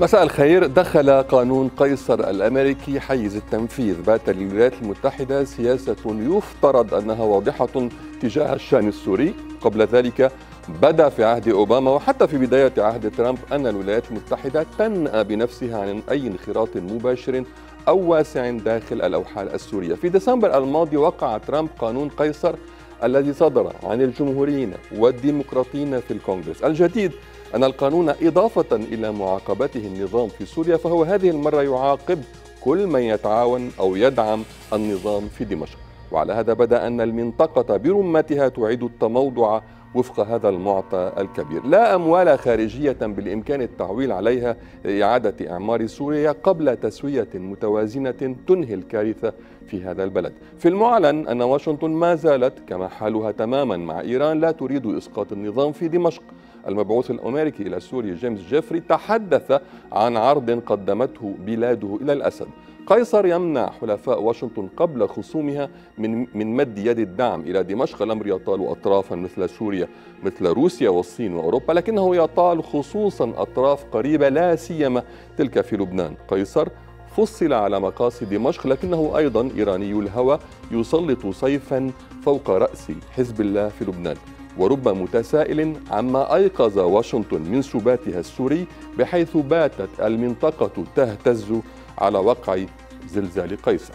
مساء الخير دخل قانون قيصر الامريكي حيز التنفيذ بات للولايات المتحده سياسه يفترض انها واضحه تجاه الشان السوري قبل ذلك بدا في عهد اوباما وحتى في بدايه عهد ترامب ان الولايات المتحده تنأى بنفسها عن اي انخراط مباشر او واسع داخل الاوحال السوريه في ديسمبر الماضي وقع ترامب قانون قيصر الذي صدر عن الجمهوريين والديمقراطيين في الكونغرس الجديد أن القانون إضافة إلى معاقبته النظام في سوريا فهو هذه المرة يعاقب كل من يتعاون أو يدعم النظام في دمشق وعلى هذا بدا ان المنطقه برمتها تعيد التموضع وفق هذا المعطى الكبير لا اموال خارجيه بالامكان التعويل عليها لاعاده اعمار سوريا قبل تسويه متوازنه تنهي الكارثه في هذا البلد في المعلن ان واشنطن ما زالت كما حالها تماما مع ايران لا تريد اسقاط النظام في دمشق المبعوث الأمريكي إلى سوريا جيمس جيفري تحدث عن عرض قدمته بلاده إلى الأسد قيصر يمنع حلفاء واشنطن قبل خصومها من من مد يد الدعم الى دمشق، الامر يطال اطرافا مثل سوريا مثل روسيا والصين واوروبا، لكنه يطال خصوصا اطراف قريبه لا سيما تلك في لبنان. قيصر فصل على مقاصد دمشق لكنه ايضا ايراني الهوى يسلط سيفا فوق راس حزب الله في لبنان. ورب متسائل عما أيقظ واشنطن من سباتها السوري بحيث باتت المنطقة تهتز على وقع زلزال قيصر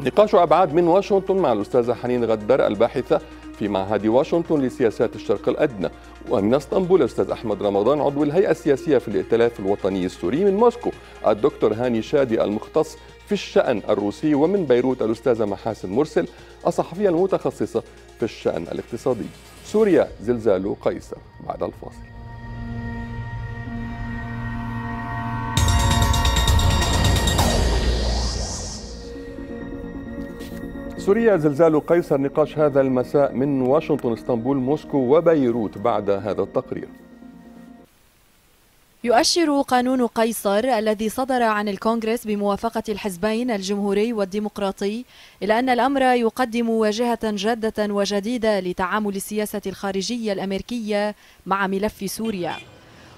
نقاش أبعاد من واشنطن مع الأستاذة حنين غدر الباحثة في معهد واشنطن لسياسات الشرق الأدنى ومن اسطنبول الأستاذ أحمد رمضان عضو الهيئة السياسية في الائتلاف الوطني السوري من موسكو الدكتور هاني شادي المختص في الشأن الروسي ومن بيروت الأستاذة محاسن مرسل الصحفية المتخصصة في الشأن الاقتصادي سوريا زلزال قيصر بعد الفاصل سوريا زلزال قيصر نقاش هذا المساء من واشنطن اسطنبول موسكو وبيروت بعد هذا التقرير يؤشر قانون قيصر الذي صدر عن الكونغرس بموافقة الحزبين الجمهوري والديمقراطي إلى أن الأمر يقدم واجهة جادة وجديدة لتعامل السياسة الخارجية الأمريكية مع ملف سوريا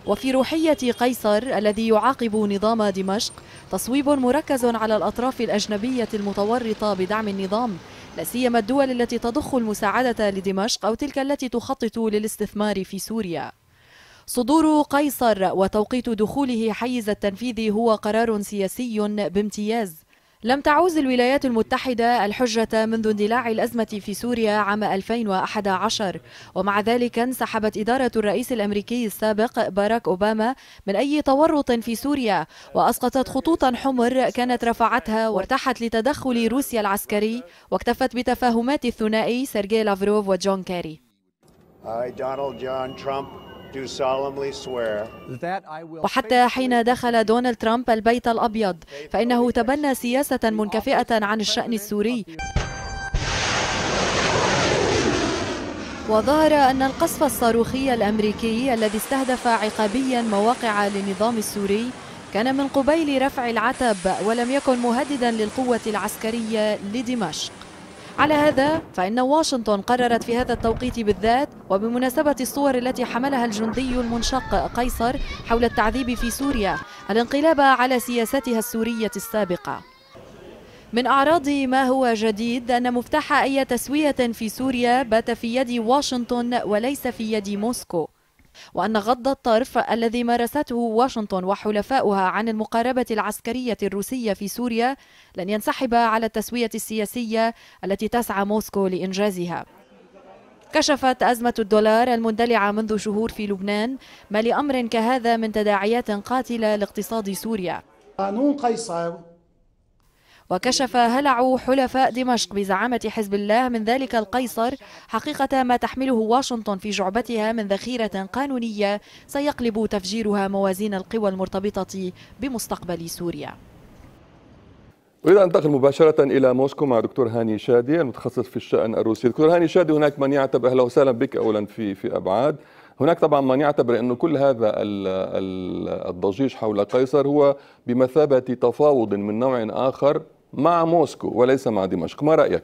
وفي روحية قيصر الذي يعاقب نظام دمشق تصويب مركز على الأطراف الأجنبية المتورطة بدعم النظام لا سيما الدول التي تضخ المساعدة لدمشق أو تلك التي تخطط للاستثمار في سوريا صدور قيصر وتوقيت دخوله حيز التنفيذ هو قرار سياسي بامتياز لم تعوز الولايات المتحدة الحجة منذ اندلاع الأزمة في سوريا عام 2011 ومع ذلك انسحبت إدارة الرئيس الأمريكي السابق باراك أوباما من أي تورط في سوريا وأسقطت خطوطا حمر كانت رفعتها وارتحت لتدخل روسيا العسكري واكتفت بتفاهمات الثنائي سيرجي لافروف وجون كاري وحتى حين دخل دونالد ترامب البيت الأبيض فإنه تبنى سياسة منكفئة عن الشأن السوري وظهر أن القصف الصاروخي الأمريكي الذي استهدف عقابيا مواقع للنظام السوري كان من قبيل رفع العتب ولم يكن مهددا للقوة العسكرية لدمشق على هذا فإن واشنطن قررت في هذا التوقيت بالذات وبمناسبة الصور التي حملها الجندي المنشق قيصر حول التعذيب في سوريا الانقلاب على سياستها السورية السابقة من أعراض ما هو جديد أن مفتاح أي تسوية في سوريا بات في يد واشنطن وليس في يد موسكو وأن غض الطرف الذي مارسته واشنطن وحلفاؤها عن المقاربة العسكرية الروسية في سوريا لن ينسحب على التسوية السياسية التي تسعى موسكو لإنجازها كشفت أزمة الدولار المندلعة منذ شهور في لبنان ما لأمر كهذا من تداعيات قاتلة لاقتصاد سوريا قانون قيصر وكشف هلع حلفاء دمشق بزعامة حزب الله من ذلك القيصر حقيقة ما تحمله واشنطن في جعبتها من ذخيرة قانونية سيقلب تفجيرها موازين القوى المرتبطة بمستقبل سوريا أريد أن أنتقل مباشرة إلى موسكو مع دكتور هاني شادي المتخصص في الشأن الروسي دكتور هاني شادي هناك من يعتبر أهلا وسهلا بك أولا في في أبعاد هناك طبعا من يعتبر أنه كل هذا الضجيج حول قيصر هو بمثابة تفاوض من نوع آخر مع موسكو وليس مع دمشق ما رأيك؟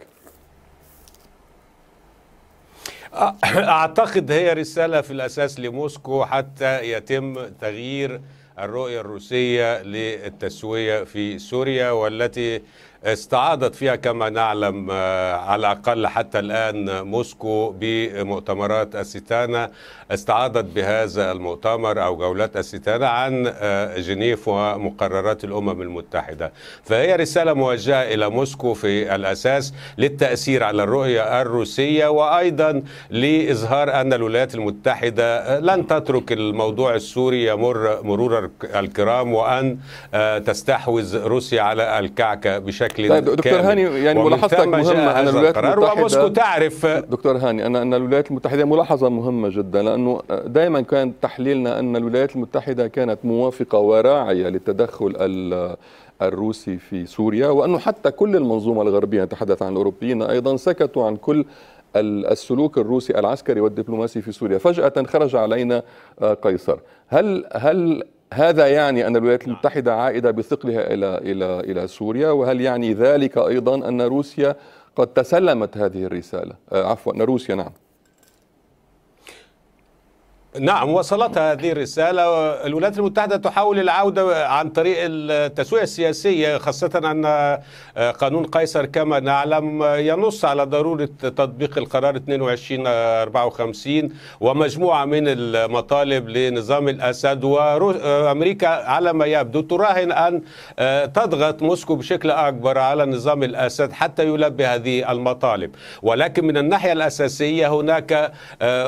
أعتقد هي رسالة في الأساس لموسكو حتى يتم تغيير الرؤية الروسية للتسوية في سوريا والتي استعاضت فيها كما نعلم آه، على الأقل حتى الآن موسكو بمؤتمرات أستانا استعاضت بهذا المؤتمر أو جولات أستانا عن آه، جنيف ومقررات الأمم المتحدة فهي رسالة موجهة إلى موسكو في الأساس للتأثير على الرؤية الروسية وأيضا لإظهار أن الولايات المتحدة آه، لن تترك الموضوع السوري يمر مرور الكرام وأن تستحوذ روسيا على الكعكة بشكل بشكل طيب دكتور كامل. هاني يعني ملاحظتك مهمه ان الولايات المتحده وموسكو تعرف دكتور هاني انا ان الولايات المتحده ملاحظه مهمه جدا لانه دائما كان تحليلنا ان الولايات المتحده كانت موافقه وراعيه للتدخل الروسي في سوريا وانه حتى كل المنظومه الغربيه نتحدث عن الاوروبيين ايضا سكتوا عن كل السلوك الروسي العسكري والدبلوماسي في سوريا فجأة خرج علينا آه، قيصر هل هل هذا يعني أن الولايات نعم. المتحدة عائدة بثقلها إلى إلى إلى سوريا وهل يعني ذلك أيضا أن روسيا قد تسلمت هذه الرسالة آه، عفوا روسيا نعم نعم وصلت هذه الرسالة الولايات المتحدة تحاول العودة عن طريق التسوية السياسية خاصة أن قانون قيصر كما نعلم ينص على ضرورة تطبيق القرار 2254 ومجموعة من المطالب لنظام الأسد وأمريكا على ما يبدو تراهن أن تضغط موسكو بشكل أكبر على نظام الأسد حتى يلبي هذه المطالب ولكن من الناحية الأساسية هناك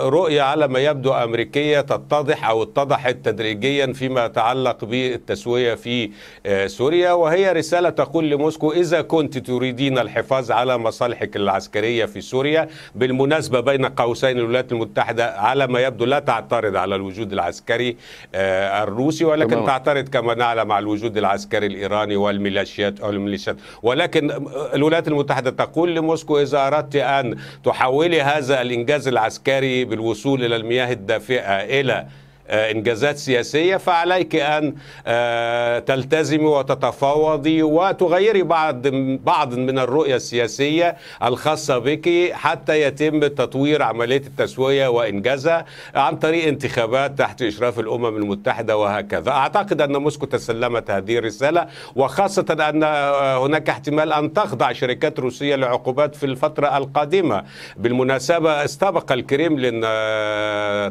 رؤية على ما يبدو أمريكية الامريكيه تتضح او اتضحت تدريجيا فيما يتعلق بالتسويه في آه، سوريا وهي رساله تقول لموسكو اذا كنت تريدين الحفاظ على مصالحك العسكريه في سوريا بالمناسبه بين قوسين الولايات المتحده على ما يبدو لا تعترض على الوجود العسكري آه، الروسي ولكن تمام. تعترض كما نعلم على الوجود العسكري الايراني والميليشيات او الميليشيات ولكن الولايات المتحده تقول لموسكو اذا اردت ان تحولي هذا الانجاز العسكري بالوصول الى المياه الدافئه a ella. آه، إنجازات سياسية فعليك أن آه، تلتزمي وتتفاوضي وتغيري بعض بعض من الرؤية السياسية الخاصة بك حتى يتم تطوير عملية التسوية وإنجازها عن طريق انتخابات تحت إشراف الأمم المتحدة وهكذا أعتقد أن موسكو تسلمت هذه الرسالة وخاصة أن آه، هناك احتمال أن تخضع شركات روسية لعقوبات في الفترة القادمة بالمناسبة استبق الكريملين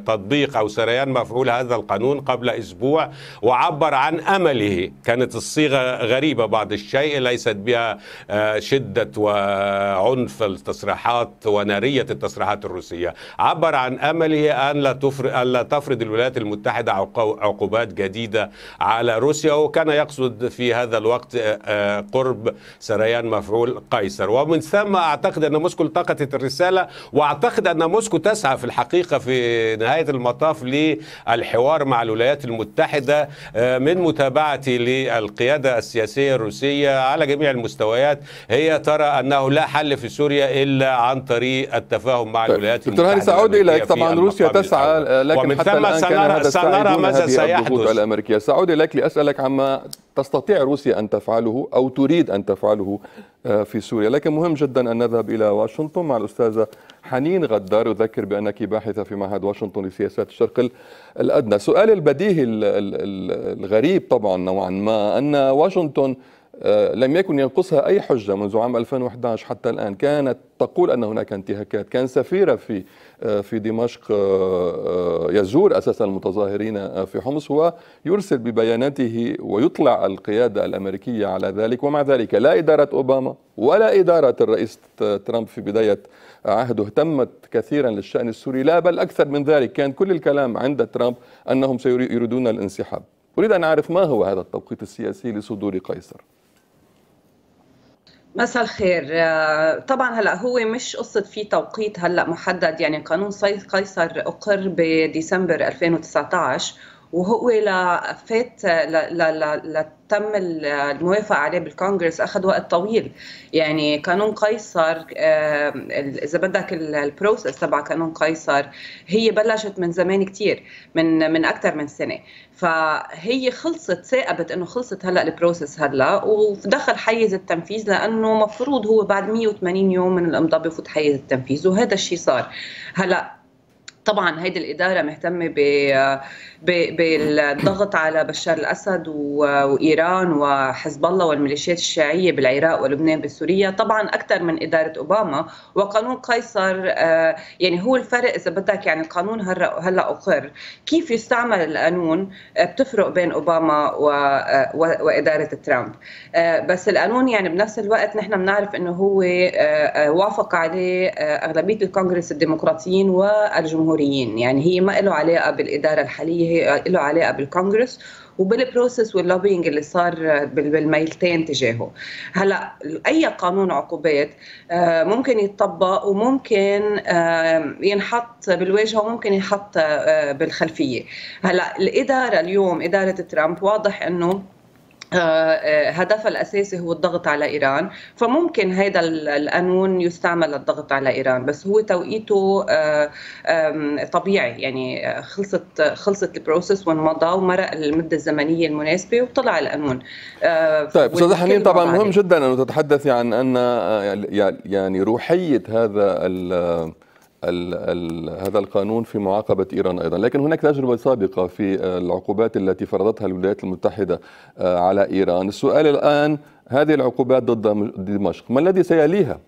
تطبيق أو سريان مفعول دخول هذا القانون قبل أسبوع وعبر عن أمله كانت الصيغة غريبة بعض الشيء ليست بها آه، شدة وعنف التصريحات ونارية التصريحات الروسية عبر عن أمله أن لا تفرض, أن لا تفرض الولايات المتحدة عقوبات جديدة على روسيا وكان يقصد في هذا الوقت آه، آه، قرب سريان مفعول قيصر ومن ثم أعتقد أن موسكو التقطت الرسالة وأعتقد أن موسكو تسعى في الحقيقة في نهاية المطاف الحوار مع الولايات المتحدة آه، من متابعتي للقيادة السياسية الروسية على جميع المستويات هي ترى أنه لا حل في سوريا إلا عن طريق التفاهم مع طيب، الولايات المتحدة دكتور سأعود إليك طبعا روسيا تسعى آه، لكن ومن حتى ثم الآن سنرى, سنرى ماذا سيحدث الأمريكية سأعود إليك لأسألك عما تستطيع روسيا أن تفعله أو تريد أن تفعله آه، في سوريا لكن مهم جدا أن نذهب إلى واشنطن مع الأستاذة حنين غدار أذكر بأنك باحثة في معهد واشنطن لسياسات الشرق الأدنى سؤال البديهي الغريب طبعا نوعا ما أن واشنطن آه، لم يكن ينقصها أي حجة منذ عام 2011 حتى الآن كانت تقول أن هناك انتهاكات كان سفيرة في آه، في دمشق آه، يزور أساسا المتظاهرين في حمص ويرسل ببياناته ويطلع القيادة الأمريكية على ذلك ومع ذلك لا إدارة أوباما ولا إدارة الرئيس ترامب في بداية عهده اهتمت كثيرا للشأن السوري لا بل أكثر من ذلك كان كل الكلام عند ترامب أنهم سيريدون الانسحاب أريد أن أعرف ما هو هذا التوقيت السياسي لصدور قيصر مساء الخير آه، طبعا هلا هو مش قصه في توقيت هلا محدد يعني قانون قيصر اقر بديسمبر 2019 وهو لفات لتم الموافقه عليه بالكونغرس اخذ وقت طويل يعني قانون قيصر اذا بدك البروسس تبع قانون قيصر هي بلشت من زمان كثير من من اكثر من سنه فهي خلصت ثاقبت انه خلصت هلا البروسس هلا ودخل حيز التنفيذ لانه مفروض هو بعد 180 يوم من الامضاء بفوت حيز التنفيذ وهذا الشيء صار هلا طبعا هيدي الاداره مهتمه بالضغط على بشار الاسد وايران وحزب الله والميليشيات الشيعيه بالعراق ولبنان بسوريا طبعا اكثر من اداره اوباما وقانون قيصر آه، يعني هو الفرق اذا بدك يعني القانون هلا هلا اقر كيف يستعمل القانون آه، بتفرق بين اوباما آه، واداره ترامب بس القانون يعني بنفس الوقت نحن بنعرف انه هو وافق عليه اغلبيه الكونغرس الديمقراطيين والجمهور الجمهوريين يعني هي ما له علاقه بالاداره الحاليه هي له علاقه بالكونغرس وبالبروسس واللوبينج اللي صار بالميلتين تجاهه هلا اي قانون عقوبات آه، ممكن يتطبق وممكن آه، ينحط بالواجهه وممكن ينحط آه، بالخلفيه هلا الاداره اليوم اداره ترامب واضح انه آه، آه، هدفها الاساسي هو الضغط على ايران فممكن هذا القانون يستعمل للضغط على ايران بس هو توقيته آه، طبيعي يعني خلصت خلصت البروسس وانمضى ومرق المده الزمنيه المناسبه وطلع القانون طيب استاذ حنين طبعا مهم جدا انه تتحدثي عن ان يعني،, يعني روحيه هذا الـ الـ هذا القانون في معاقبة إيران أيضا لكن هناك تجربة سابقة في العقوبات التي فرضتها الولايات المتحدة آه، على إيران السؤال الآن هذه العقوبات ضد دمشق ما الذي سيليها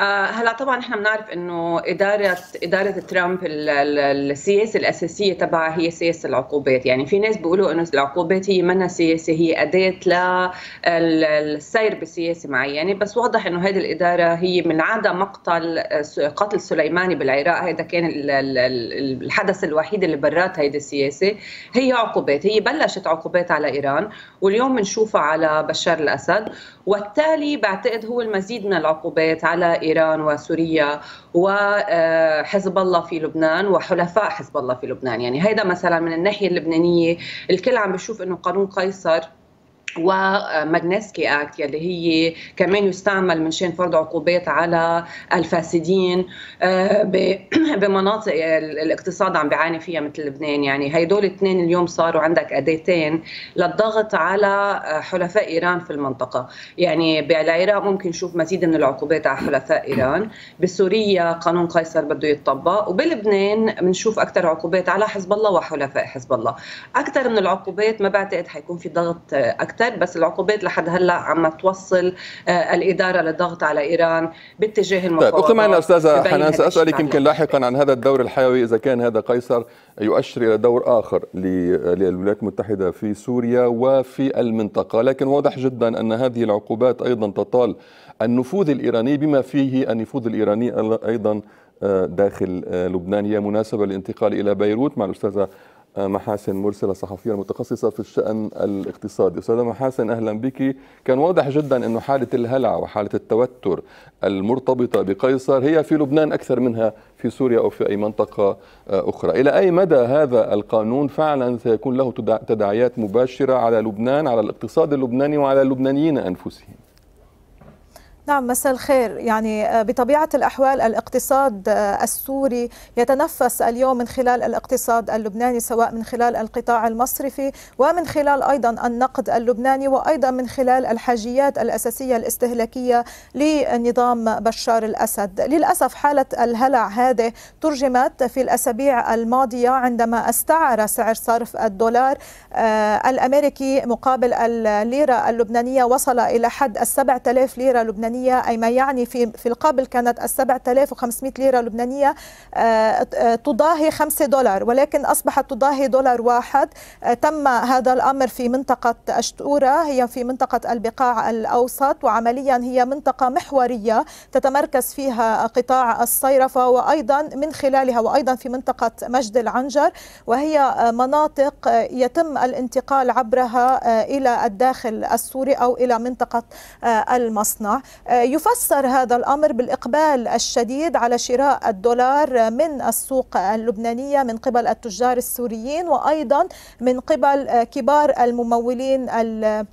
آه، هلا طبعا احنا بنعرف انه اداره اداره ترامب السياسه الاساسيه تبعها هي سياسه العقوبات، يعني في ناس بيقولوا انه العقوبات هي منا سياسه هي اداه للسير بسياسه معينه، بس واضح انه هذه الاداره هي من عدا مقتل آه، قتل سليماني بالعراق هذا كان الحدث الوحيد اللي برات هذه السياسه، هي عقوبات، هي بلشت عقوبات على ايران واليوم بنشوفها على بشار الاسد والتالي بعتقد هو المزيد من العقوبات على ايران وسوريا وحزب آه، الله في لبنان وحلفاء حزب الله في لبنان يعني هذا مثلا من الناحيه اللبنانيه الكل عم بيشوف انه قانون قيصر وماجنسكي اكت يلي هي كمان يستعمل من شان فرض عقوبات على الفاسدين آه، بمناطق الاقتصاد عم بيعاني فيها مثل لبنان يعني هيدول الاثنين اليوم صاروا عندك اداتين للضغط على آه، حلفاء ايران في المنطقه يعني بالعراق ممكن نشوف مزيد من العقوبات على حلفاء ايران بسوريا قانون قيصر بده يتطبق وبلبنان بنشوف اكثر عقوبات على حزب الله وحلفاء حزب الله اكثر من العقوبات ما بعتقد حيكون في ضغط آه، اكثر اكثر بس العقوبات لحد هلا عم توصل آه، الاداره للضغط على ايران باتجاه طيب، المفاوضات طيب وكمان استاذه حنان ساسالك يمكن لاحقا عن هذا الدور الحيوي اذا كان هذا قيصر يؤشر الى دور اخر للولايات المتحده في سوريا وفي المنطقه لكن واضح جدا ان هذه العقوبات ايضا تطال النفوذ الايراني بما فيه النفوذ الايراني ايضا آه، داخل آه، لبنان هي مناسبة للانتقال إلى بيروت مع الأستاذة محاسن مرسلة صحفية متخصصة في الشأن الاقتصادي أستاذة محاسن أهلا بك كان واضح جدا أن حالة الهلع وحالة التوتر المرتبطة بقيصر هي في لبنان أكثر منها في سوريا أو في أي منطقة آه، أخرى إلى أي مدى هذا القانون فعلا سيكون له تداعيات مباشرة على لبنان على الاقتصاد اللبناني وعلى اللبنانيين أنفسهم نعم مساء الخير يعني آه، بطبيعة الأحوال الاقتصاد آه، السوري يتنفس اليوم من خلال الاقتصاد اللبناني سواء من خلال القطاع المصرفي ومن خلال أيضا النقد اللبناني وأيضا من خلال الحاجيات الأساسية الاستهلاكية لنظام بشار الأسد للأسف حالة الهلع هذه ترجمت في الأسابيع الماضية عندما استعر سعر صرف الدولار آه، الأمريكي مقابل الليرة اللبنانية وصل إلى حد السبعة آلاف ليرة لبنانية لبنانية أي ما يعني في, في القبل كانت ال 7500 ليرة لبنانية آه، آه، تضاهي 5 دولار ولكن أصبحت تضاهي دولار واحد آه، تم هذا الأمر في منطقة أشتورة هي في منطقة البقاع الأوسط وعمليا هي منطقة محورية تتمركز فيها قطاع الصيرفة وأيضا من خلالها وأيضا في منطقة مجد العنجر وهي مناطق يتم الانتقال عبرها إلى الداخل السوري أو إلى منطقة المصنع آه، يفسر هذا الأمر بالإقبال الشديد على شراء الدولار من السوق اللبنانية من قبل التجار السوريين وأيضا من قبل آه، كبار الممولين ال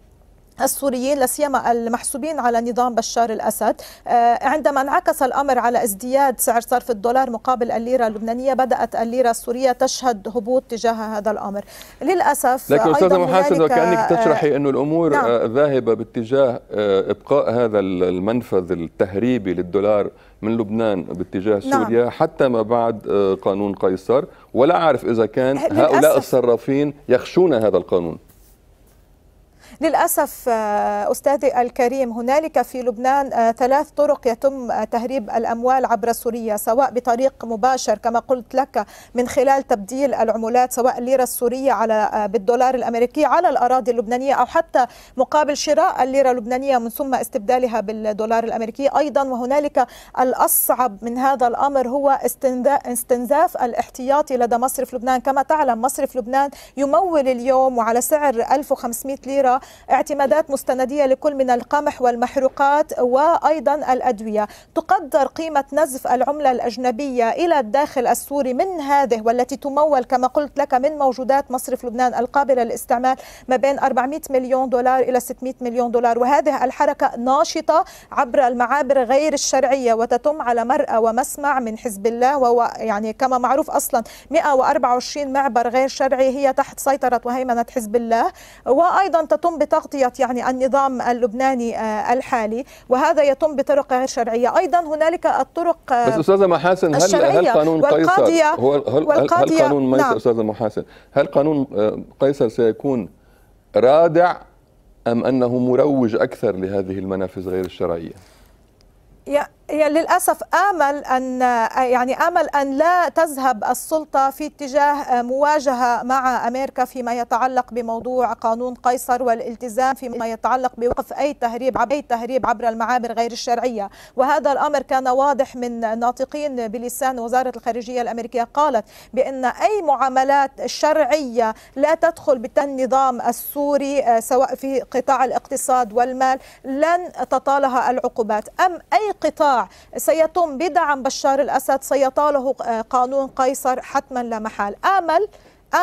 السوريين لاسيما المحسوبين على نظام بشار الاسد آه، عندما انعكس الامر على ازدياد سعر صرف الدولار مقابل الليره اللبنانيه بدات الليره السوريه تشهد هبوط تجاه هذا الامر للاسف لكن استاذه محاسن وكانك آه، تشرحي انه الامور نعم. ذاهبه باتجاه آه، ابقاء هذا المنفذ التهريبي للدولار من لبنان باتجاه نعم. سوريا نعم. حتى ما بعد قانون قيصر ولا اعرف اذا كان هؤلاء الصرافين يخشون هذا القانون للأسف آه، أستاذي الكريم هنالك في لبنان آه، ثلاث طرق يتم آه، تهريب الأموال عبر سوريا سواء بطريق مباشر كما قلت لك من خلال تبديل العملات سواء الليرة السورية على بالدولار الأمريكي على الأراضي اللبنانية أو حتى مقابل شراء الليرة اللبنانية من ثم استبدالها بالدولار الأمريكي أيضا وهنالك الأصعب من هذا الأمر هو استنزاف الاحتياطي لدى مصرف لبنان كما تعلم مصرف لبنان يمول اليوم وعلى سعر 1500 ليرة اعتمادات مستندية لكل من القمح والمحروقات وأيضا الأدوية تقدر قيمة نزف العملة الأجنبية إلى الداخل السوري من هذه والتي تمول كما قلت لك من موجودات مصرف لبنان القابلة للاستعمال ما بين 400 مليون دولار إلى 600 مليون دولار وهذه الحركة ناشطة عبر المعابر غير الشرعية وتتم على مرأى ومسمع من حزب الله وهو يعني كما معروف أصلا 124 معبر غير شرعي هي تحت سيطرة وهيمنة حزب الله وأيضا تتم يتم بتغطية يعني النظام اللبناني آه، الحالي وهذا يتم بطرق غير شرعية أيضا هنالك الطرق آه، بس أستاذة محاسن هل, هل قانون قيصر هو هل, هل قانون ميسر نعم. أستاذة محاسن هل قانون آه، قيصر سيكون رادع أم أنه مروج أكثر لهذه المنافذ غير الشرعية؟ يأ للاسف امل ان يعني امل ان لا تذهب السلطه في اتجاه مواجهه مع امريكا فيما يتعلق بموضوع قانون قيصر والالتزام فيما يتعلق بوقف اي تهريب اي تهريب عبر المعابر غير الشرعيه وهذا الامر كان واضح من ناطقين بلسان وزاره الخارجيه الامريكيه قالت بان اي معاملات شرعيه لا تدخل بالنظام النظام السوري سواء في قطاع الاقتصاد والمال لن تطالها العقوبات ام اي قطاع سيتم بدعم بشار الأسد سيطاله آه، قانون قيصر حتما لا محال آمل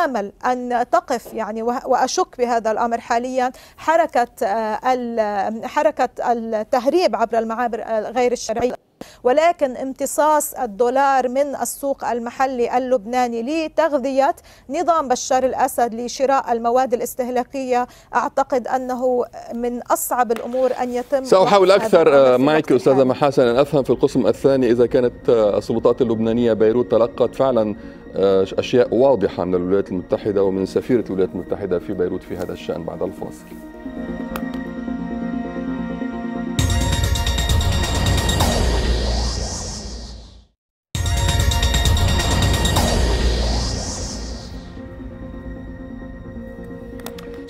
آمل أن تقف يعني وأشك بهذا الأمر حاليا حركة آه، حركة التهريب عبر المعابر آه، غير الشرعية ولكن امتصاص الدولار من السوق المحلي اللبناني لتغذية نظام بشار الأسد لشراء المواد الاستهلاكية أعتقد أنه من أصعب الأمور أن يتم سأحاول أكثر آه، معك أستاذة محاسن أن أفهم في القسم الثاني إذا كانت آه، السلطات اللبنانية بيروت تلقت فعلا آه، أشياء واضحة من الولايات المتحدة ومن سفيرة الولايات المتحدة في بيروت في هذا الشأن بعد الفاصل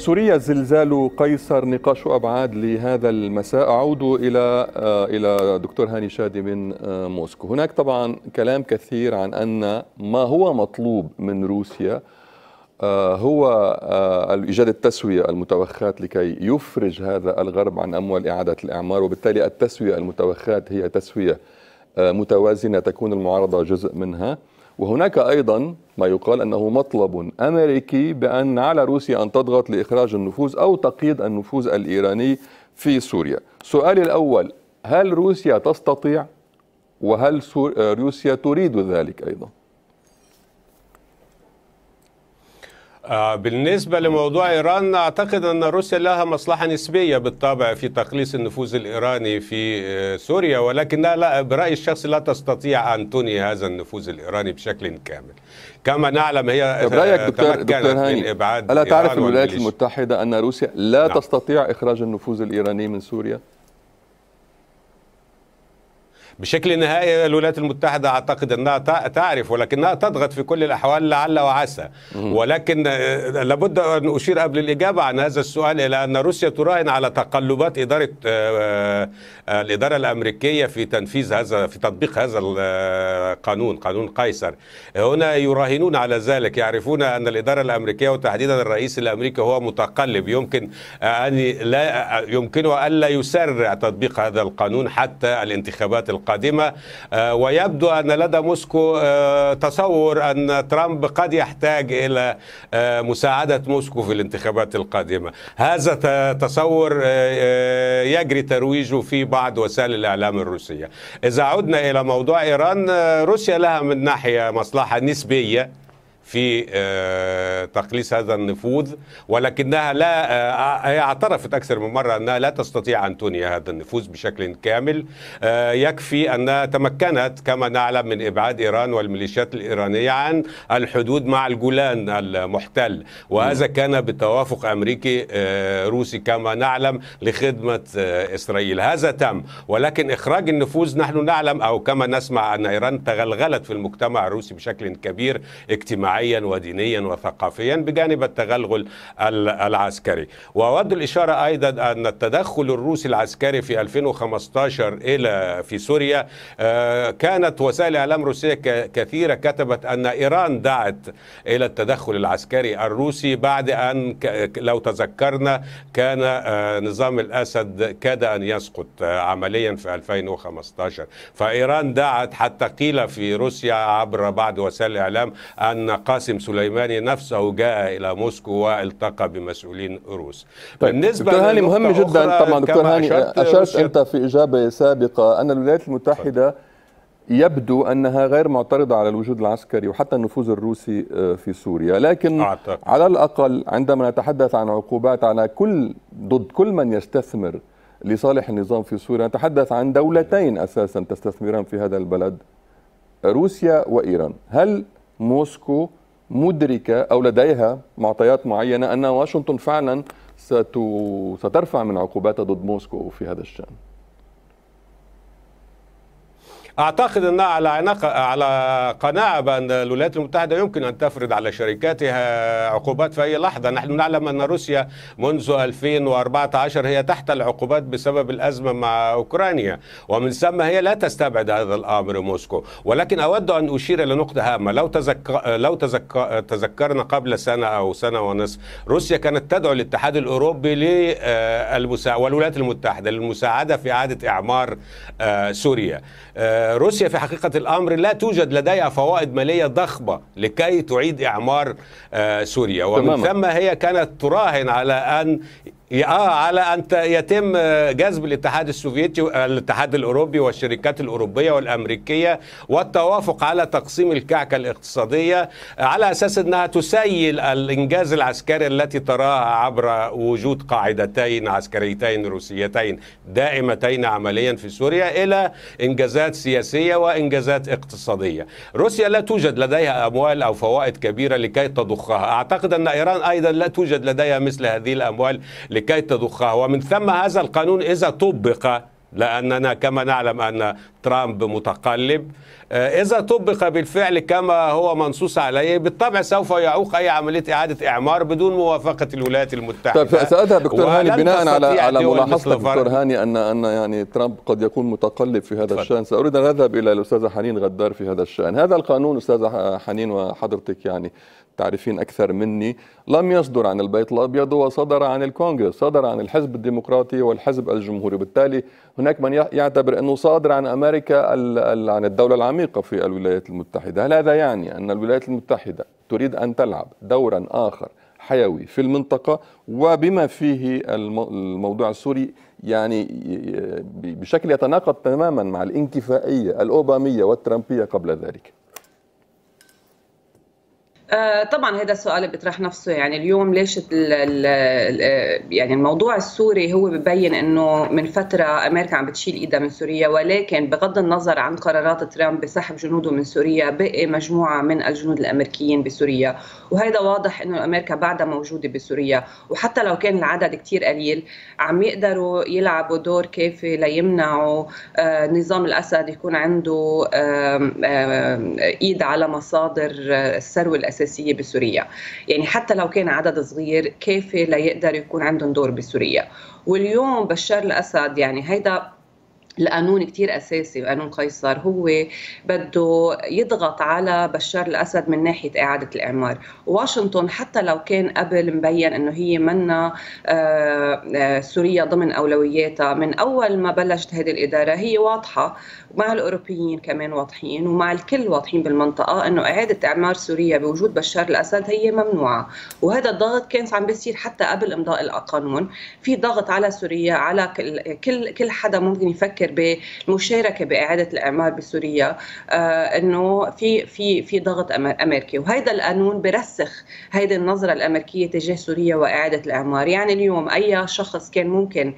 سوريا زلزال قيصر نقاش ابعاد لهذا المساء اعود الى آه، الى دكتور هاني شادي من آه، موسكو هناك طبعا كلام كثير عن ان ما هو مطلوب من روسيا آه، هو ايجاد التسويه المتوخات لكي يفرج هذا الغرب عن اموال اعاده الاعمار وبالتالي التسويه المتوخات هي تسويه متوازنه تكون المعارضه جزء منها وهناك أيضا ما يقال أنه مطلب أمريكي بأن على روسيا أن تضغط لإخراج النفوذ أو تقييد النفوذ الإيراني في سوريا سؤالي الأول هل روسيا تستطيع وهل آه، روسيا تريد ذلك أيضا؟ آه، بالنسبة لموضوع إيران أعتقد أن روسيا لها مصلحة نسبية بالطبع في تقليص النفوذ الإيراني في آه، سوريا ولكنها لا برأيي الشخصي لا تستطيع أن تنهي هذا النفوذ الإيراني بشكل كامل كما نعلم هي آه، برأيك دكتور, دكتور هاني ألا تعرف الولايات المتحدة أن روسيا لا نعم. تستطيع إخراج النفوذ الإيراني من سوريا؟ بشكل نهائي الولايات المتحدة أعتقد أنها تعرف ولكنها تضغط في كل الأحوال لعل وعسى ولكن آه، لابد أن أشير قبل الإجابة عن هذا السؤال إلى أن روسيا تراهن على تقلبات إدارة آه، آه، الإدارة الأمريكية في تنفيذ هذا في تطبيق هذا القانون قانون قيصر هنا يراهنون على ذلك يعرفون أن الإدارة الأمريكية وتحديدا الرئيس الأمريكي هو متقلب يمكن أن لا يمكنه ألا يسرع تطبيق هذا القانون حتى الانتخابات القادمة القادمة آه، ويبدو أن لدى موسكو آه، تصور أن ترامب قد يحتاج إلى آه، مساعدة موسكو في الانتخابات القادمة هذا تصور يجري ترويجه في بعض وسائل الإعلام الروسية إذا عدنا إلى موضوع إيران روسيا لها من ناحية مصلحة نسبية في آه، تقليص هذا النفوذ ولكنها لا آه، هي اعترفت اكثر من مره انها لا تستطيع ان تنهي هذا النفوذ بشكل كامل آه، يكفي انها تمكنت كما نعلم من ابعاد ايران والميليشيات الايرانيه عن الحدود مع الجولان المحتل وهذا كان بتوافق امريكي روسي كما نعلم لخدمه اسرائيل هذا تم ولكن اخراج النفوذ نحن نعلم او كما نسمع ان ايران تغلغلت في المجتمع الروسي بشكل كبير اجتماعيا اجتماعيا ودينيا وثقافيا بجانب التغلغل العسكري وأود الإشارة أيضا أن التدخل الروسي العسكري في 2015 إلى في سوريا آه، كانت وسائل الإعلام الروسية كثيرة كتبت أن إيران دعت إلى التدخل العسكري الروسي بعد أن لو تذكرنا كان آه، نظام الأسد كاد أن يسقط آه، عمليا في 2015 فإيران دعت حتى قيل في روسيا عبر بعض وسائل الإعلام أن قاسم سليماني نفسه جاء إلى موسكو والتقى بمسؤولين روس طيب. بالنسبة دكتور هاني مهم جدا طبعا دكتور هاني أشرت, أشرت أنت في إجابة سابقة أن الولايات المتحدة طيب. يبدو انها غير معترضه على الوجود العسكري وحتى النفوذ الروسي آه، في سوريا، لكن أعتقد. على الاقل عندما نتحدث عن عقوبات على كل ضد كل من يستثمر لصالح النظام في سوريا، نتحدث عن دولتين اساسا تستثمران في هذا البلد روسيا وايران، هل موسكو مدركة أو لديها معطيات معينة أن واشنطن فعلا سترفع من عقوباتها ضد موسكو في هذا الشأن اعتقد انها على عناق على قناعه بان الولايات المتحده يمكن ان تفرض على شركاتها عقوبات في اي لحظه، نحن نعلم ان روسيا منذ 2014 هي تحت العقوبات بسبب الازمه مع اوكرانيا، ومن ثم هي لا تستبعد هذا الامر موسكو، ولكن اود ان اشير الى نقطه هامه، لو تذك... لو تذك... تذكرنا قبل سنه او سنه ونصف، روسيا كانت تدعو الاتحاد الاوروبي للمسا... والولايات المتحده للمساعده في اعاده اعمار آه، سوريا. آه، روسيا في حقيقة الأمر لا توجد لديها فوائد مالية ضخمة لكي تعيد إعمار آه، سوريا ومن ثم هي كانت تراهن على أن اه على ان يتم آه، جذب الاتحاد السوفيتي الاتحاد الاوروبي والشركات الاوروبيه والامريكيه والتوافق على تقسيم الكعكه الاقتصاديه آه، على اساس انها تسيل الانجاز العسكري التي تراها عبر وجود قاعدتين عسكريتين روسيتين دائمتين عمليا في سوريا الى انجازات سياسيه وانجازات اقتصاديه. روسيا لا توجد لديها اموال او فوائد كبيره لكي تضخها، اعتقد ان ايران ايضا لا توجد لديها مثل هذه الاموال لكي لكي تضخها ومن ثم هذا القانون إذا طبق لأننا كما نعلم أن ترامب متقلب آه، إذا طبق بالفعل كما هو منصوص عليه بالطبع سوف يعوق أي عملية إعادة إعمار بدون موافقة الولايات المتحدة طيب سأذهب دكتور هاني بناء على على ملاحظتك دكتور هاني أن أن يعني ترامب قد يكون متقلب في هذا فضل. الشأن سأريد أن أذهب إلى الأستاذة حنين غدار في هذا الشأن هذا القانون أستاذة حنين وحضرتك يعني تعرفين أكثر مني لم يصدر عن البيت الأبيض وصدر عن الكونغرس صدر عن الحزب الديمقراطي والحزب الجمهوري بالتالي هناك من يعتبر أنه صادر عن أمريكا عن الدولة العميقة في الولايات المتحدة هل هذا يعني أن الولايات المتحدة تريد أن تلعب دورا آخر حيوي في المنطقة وبما فيه الموضوع السوري يعني بشكل يتناقض تماما مع الانكفائية الأوبامية والترامبية قبل ذلك آه، طبعا هذا السؤال بيطرح نفسه يعني اليوم ليش ال ال آه، يعني الموضوع السوري هو ببين انه من فتره امريكا عم بتشيل ايدها من سوريا ولكن بغض النظر عن قرارات ترامب بسحب جنوده من سوريا بقي مجموعه من الجنود الامريكيين بسوريا وهذا واضح انه امريكا بعدها موجوده بسوريا وحتى لو كان العدد كثير قليل عم يقدروا يلعبوا دور كافي ليمنعوا آه، نظام الاسد يكون عنده ايد على مصادر الثروه الاساسيه الأساسية بسوريا يعني حتى لو كان عدد صغير كافي ليقدر يكون عندهم دور بسوريا واليوم بشار الأسد يعني هيدا القانون كتير أساسي قانون قيصر هو بده يضغط على بشار الأسد من ناحية إعادة الإعمار واشنطن حتى لو كان قبل مبين أنه هي منا آه، آه، سوريا ضمن أولوياتها من أول ما بلشت هذه الإدارة هي واضحة ومع الأوروبيين كمان واضحين ومع الكل واضحين بالمنطقة أنه إعادة إعمار سوريا بوجود بشار الأسد هي ممنوعة وهذا الضغط كان عم بيصير حتى قبل إمضاء القانون في ضغط على سوريا على كل كل حدا ممكن يفكر بفكر بالمشاركه باعاده الاعمار بسوريا آه، انه في في في ضغط امريكي وهذا القانون برسخ هذه النظره الامريكيه تجاه سوريا واعاده الاعمار يعني اليوم اي شخص كان ممكن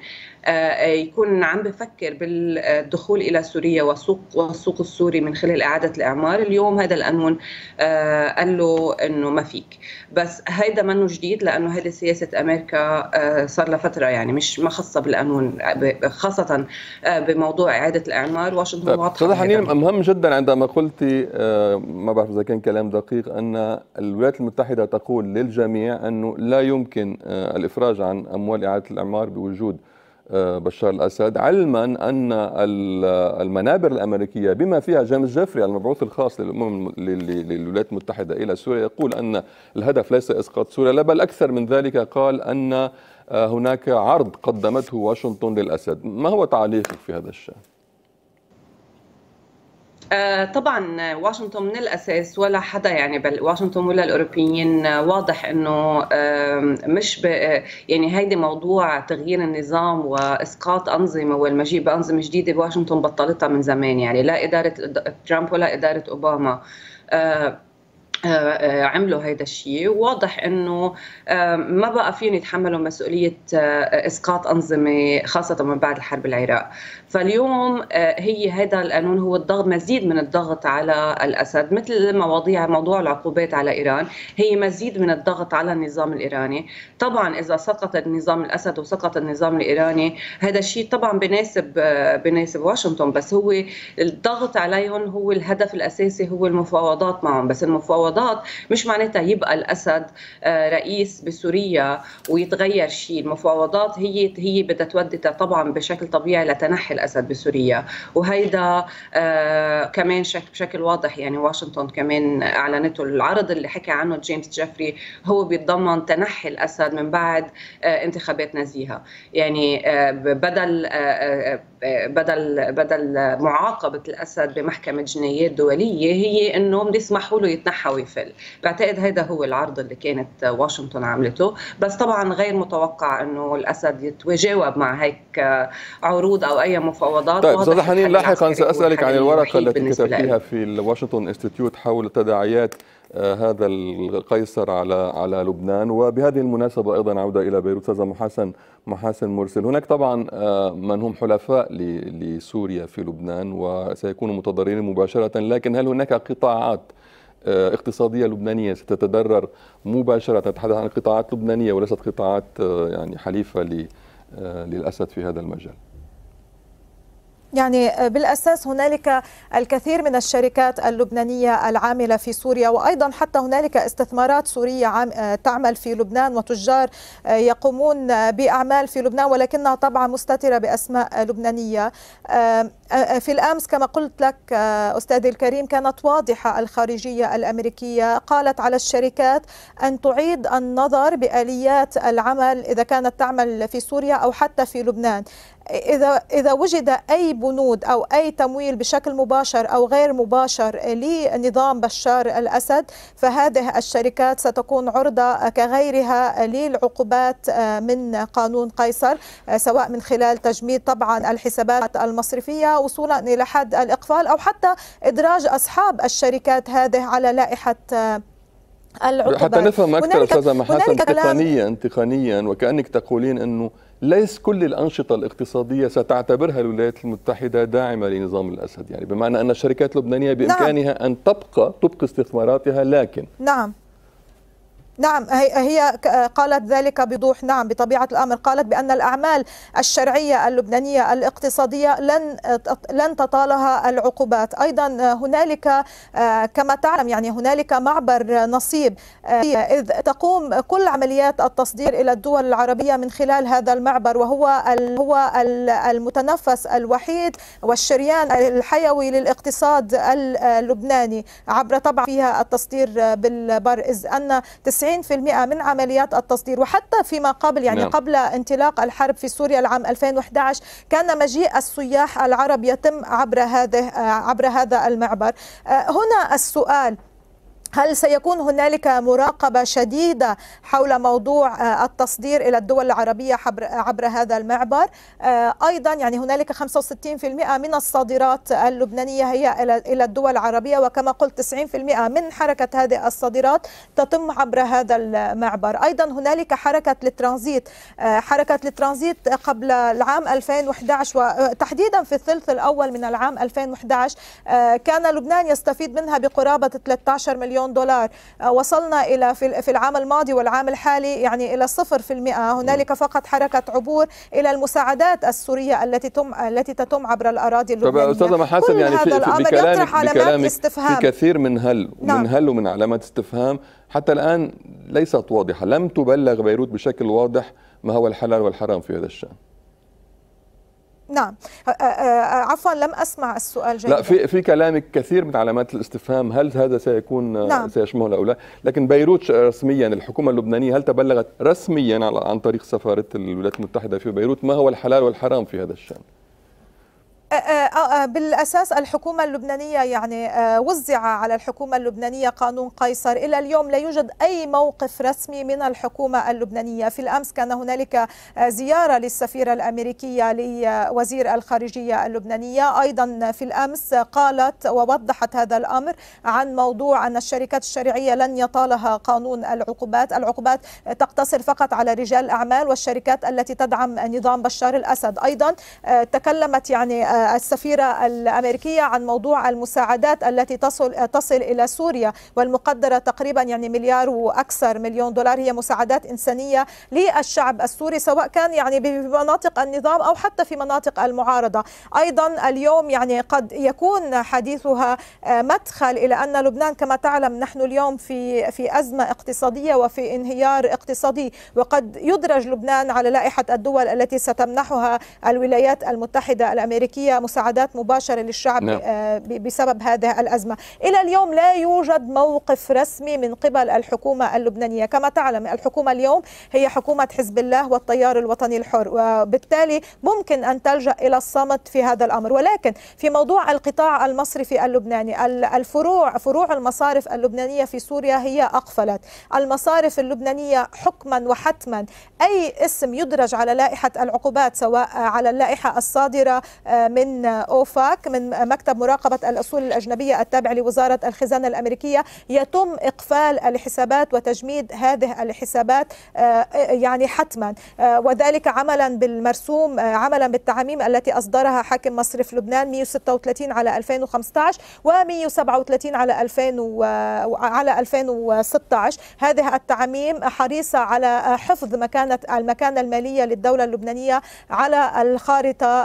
آه، آه، يكون عم بفكر بالدخول الى سوريا والسوق والسوق السوري من خلال اعاده الاعمار اليوم هذا القانون آه، قال له انه ما فيك بس هيدا منه جديد لانه هذه سياسه امريكا صار لها فتره يعني مش ما خاصه بالقانون خاصه بموضوع اعاده الاعمار واشنطن طيب، واضحه استاذ حنين مهم جدا عندما قلت ما بعرف اذا كان كلام دقيق ان الولايات المتحده تقول للجميع انه لا يمكن الافراج عن اموال اعاده الاعمار بوجود آه، بشار الأسد علما أن المنابر الأمريكية بما فيها جيمس جيفري المبعوث الخاص للأمم للولايات المتحدة إلى سوريا يقول أن الهدف ليس إسقاط سوريا لا بل أكثر من ذلك قال أن آه، هناك عرض قدمته واشنطن للأسد ما هو تعليقك في هذا الشأن؟ آه، طبعا واشنطن من الاساس ولا حدا يعني بل واشنطن ولا الاوروبيين آه، واضح انه آه، مش يعني هيدي موضوع تغيير النظام واسقاط انظمه والمجيء بانظمه جديده بواشنطن بطلتها من زمان يعني لا اداره ترامب ولا اداره اوباما عملوا هيدا الشيء واضح انه ما بقى فين يتحملوا مسؤوليه اسقاط انظمه خاصه من بعد الحرب العراق فاليوم آه، هي هذا القانون هو الضغط مزيد من الضغط على الاسد مثل مواضيع موضوع العقوبات على ايران هي مزيد من الضغط على النظام الايراني طبعا اذا سقط النظام الاسد وسقط النظام الايراني هذا الشيء طبعا بناسب آه، بناسب واشنطن بس هو الضغط عليهم هو الهدف الاساسي هو المفاوضات معهم بس المفاوضات مش معناتها يبقى الاسد آه، رئيس بسوريا ويتغير شيء المفاوضات هي هي بدها تودي طبعا بشكل طبيعي لتنحي الأسد بسوريا وهيدا آه، كمان بشكل واضح يعني واشنطن كمان أعلنته العرض اللي حكى عنه جيمس جيفري هو بيتضمن تنحي الأسد من بعد آه، انتخابات نزيهة يعني آه، بدل بدل بدل معاقبة الأسد بمحكمة جنايات دولية هي إنه بيسمحوا له يتنحى ويفل بعتقد هذا هو العرض اللي كانت واشنطن عملته بس طبعا غير متوقع إنه الأسد يتجاوب مع هيك عروض أو أي مفاوضات طيب استاذه حنين لاحقا ساسالك عن الورقه التي كتبتيها في الواشنطن انستيتيوت حول تداعيات آه، هذا القيصر على على لبنان وبهذه المناسبه ايضا عوده الى بيروت استاذ محاسن محاسن مرسل هناك طبعا آه، من هم حلفاء لسوريا في لبنان وسيكونوا متضررين مباشره لكن هل هناك قطاعات آه، اقتصادية لبنانية ستتضرر مباشرة تتحدث عن قطاعات لبنانية وليست قطاعات يعني حليفة للأسد في هذا المجال يعني آه، بالاساس هنالك الكثير من الشركات اللبنانيه العامله في سوريا وايضا حتى هنالك استثمارات سوريه عام آه، تعمل في لبنان وتجار آه، يقومون باعمال في لبنان ولكنها طبعا مستتره باسماء لبنانيه في الامس كما قلت لك استاذي الكريم كانت واضحه الخارجيه الامريكيه قالت على الشركات ان تعيد النظر باليات العمل اذا كانت تعمل في سوريا او حتى في لبنان إذا إذا وجد أي بنود أو أي تمويل بشكل مباشر أو غير مباشر لنظام بشار الأسد فهذه الشركات ستكون عرضة كغيرها للعقوبات آه، من قانون قيصر آه، سواء من خلال تجميد طبعا الحسابات المصرفية وصولا إلى حد الإقفال أو حتى إدراج أصحاب الشركات هذه على لائحة آه، العقوبات حتى نفهم أكثر أستاذة محاسن تقنيا تقنيا وكأنك تقولين أنه ليس كل الأنشطة الاقتصادية ستعتبرها الولايات المتحدة داعمة لنظام الأسد يعني بمعنى أن الشركات اللبنانية نعم. بإمكانها نعم. أن تبقى تبقى استثماراتها لكن نعم نعم هي قالت ذلك بوضوح نعم بطبيعة الأمر قالت بأن الأعمال الشرعية اللبنانية الاقتصادية لن لن تطالها العقوبات أيضا هنالك كما تعلم يعني هنالك معبر نصيب إذ تقوم كل عمليات التصدير إلى الدول العربية من خلال هذا المعبر وهو هو المتنفس الوحيد والشريان الحيوي للاقتصاد اللبناني عبر طبعا فيها التصدير بالبر إذ أن من عمليات التصدير وحتى فيما قبل يعني نعم. قبل انطلاق الحرب في سوريا العام 2011 كان مجيء السياح العرب يتم عبر هذا عبر هذا المعبر آه، هنا السؤال هل سيكون هنالك مراقبة شديدة حول موضوع آه، التصدير إلى الدول العربية عبر هذا المعبر آه، أيضا يعني هنالك 65% من الصادرات اللبنانية هي إلى الدول العربية وكما قلت 90% من حركة هذه الصادرات تتم عبر هذا المعبر أيضا هنالك حركة للترانزيت آه، حركة للترانزيت قبل العام 2011 وتحديدا في الثلث الأول من العام 2011 كان لبنان يستفيد منها بقرابة 13 مليون مليون دولار آه، وصلنا إلى في العام الماضي والعام الحالي يعني إلى صفر في المئة هنالك فقط حركة عبور إلى المساعدات السورية التي تم التي تتم عبر الأراضي اللبنانية أستاذ محسن يعني في, في بكلام بكلامك استفهام. في كثير من هل ومن نعم. هل ومن علامات استفهام حتى الآن ليست واضحة لم تبلغ بيروت بشكل واضح ما هو الحلال والحرام في هذا الشأن نعم عفوا لم اسمع السؤال جيدا لا في في كلامك كثير من علامات الاستفهام هل هذا سيكون نعم. سيشمل او لا لكن بيروت رسميا الحكومه اللبنانيه هل تبلغت رسميا عن طريق سفاره الولايات المتحده في بيروت ما هو الحلال والحرام في هذا الشان آه، آه، آه، بالأساس الحكومة اللبنانية يعني وزع على الحكومة اللبنانية قانون قيصر إلى اليوم لا يوجد أي موقف رسمي من الحكومة اللبنانية في الأمس كان هنالك زيارة للسفيرة الأمريكية لوزير الخارجية اللبنانية أيضا في الأمس قالت ووضحت هذا الأمر عن موضوع أن الشركات الشرعيه لن يطالها قانون العقوبات العقوبات تقتصر فقط على رجال الأعمال والشركات التي تدعم نظام بشار الأسد أيضا تكلمت يعني السفيرة الأمريكية عن موضوع المساعدات التي تصل تصل إلى سوريا والمقدرة تقريبا يعني مليار وأكثر مليون دولار هي مساعدات إنسانية للشعب السوري سواء كان يعني بمناطق النظام أو حتى في مناطق المعارضة أيضا اليوم يعني قد يكون حديثها آه، مدخل إلى أن لبنان كما تعلم نحن اليوم في في أزمة اقتصادية وفي انهيار اقتصادي وقد يدرج لبنان على لائحة الدول التي ستمنحها الولايات المتحدة الأمريكية مساعدات مباشرة للشعب نعم. آه، بسبب هذه الأزمة إلى اليوم لا يوجد موقف رسمي من قبل الحكومة اللبنانية كما تعلم الحكومة اليوم هي حكومة حزب الله والتيار الوطني الحر وبالتالي ممكن أن تلجأ إلى الصمت في هذا الأمر ولكن في موضوع القطاع المصرفي اللبناني الفروع فروع المصارف اللبنانية في سوريا هي أقفلت المصارف اللبنانية حكما وحتما أي اسم يدرج على لائحة العقوبات سواء على اللائحة الصادرة آه، من أوفاك من مكتب مراقبة الأصول الأجنبية التابع لوزارة الخزانة الأمريكية يتم إقفال الحسابات وتجميد هذه الحسابات آه، يعني حتما آه، وذلك عملا بالمرسوم آه، عملا بالتعاميم التي أصدرها حاكم مصرف لبنان 136 على 2015 و137 على 2000 و... على 2016 هذه التعاميم حريصة على حفظ مكانة المكانة المالية للدولة اللبنانية على الخارطة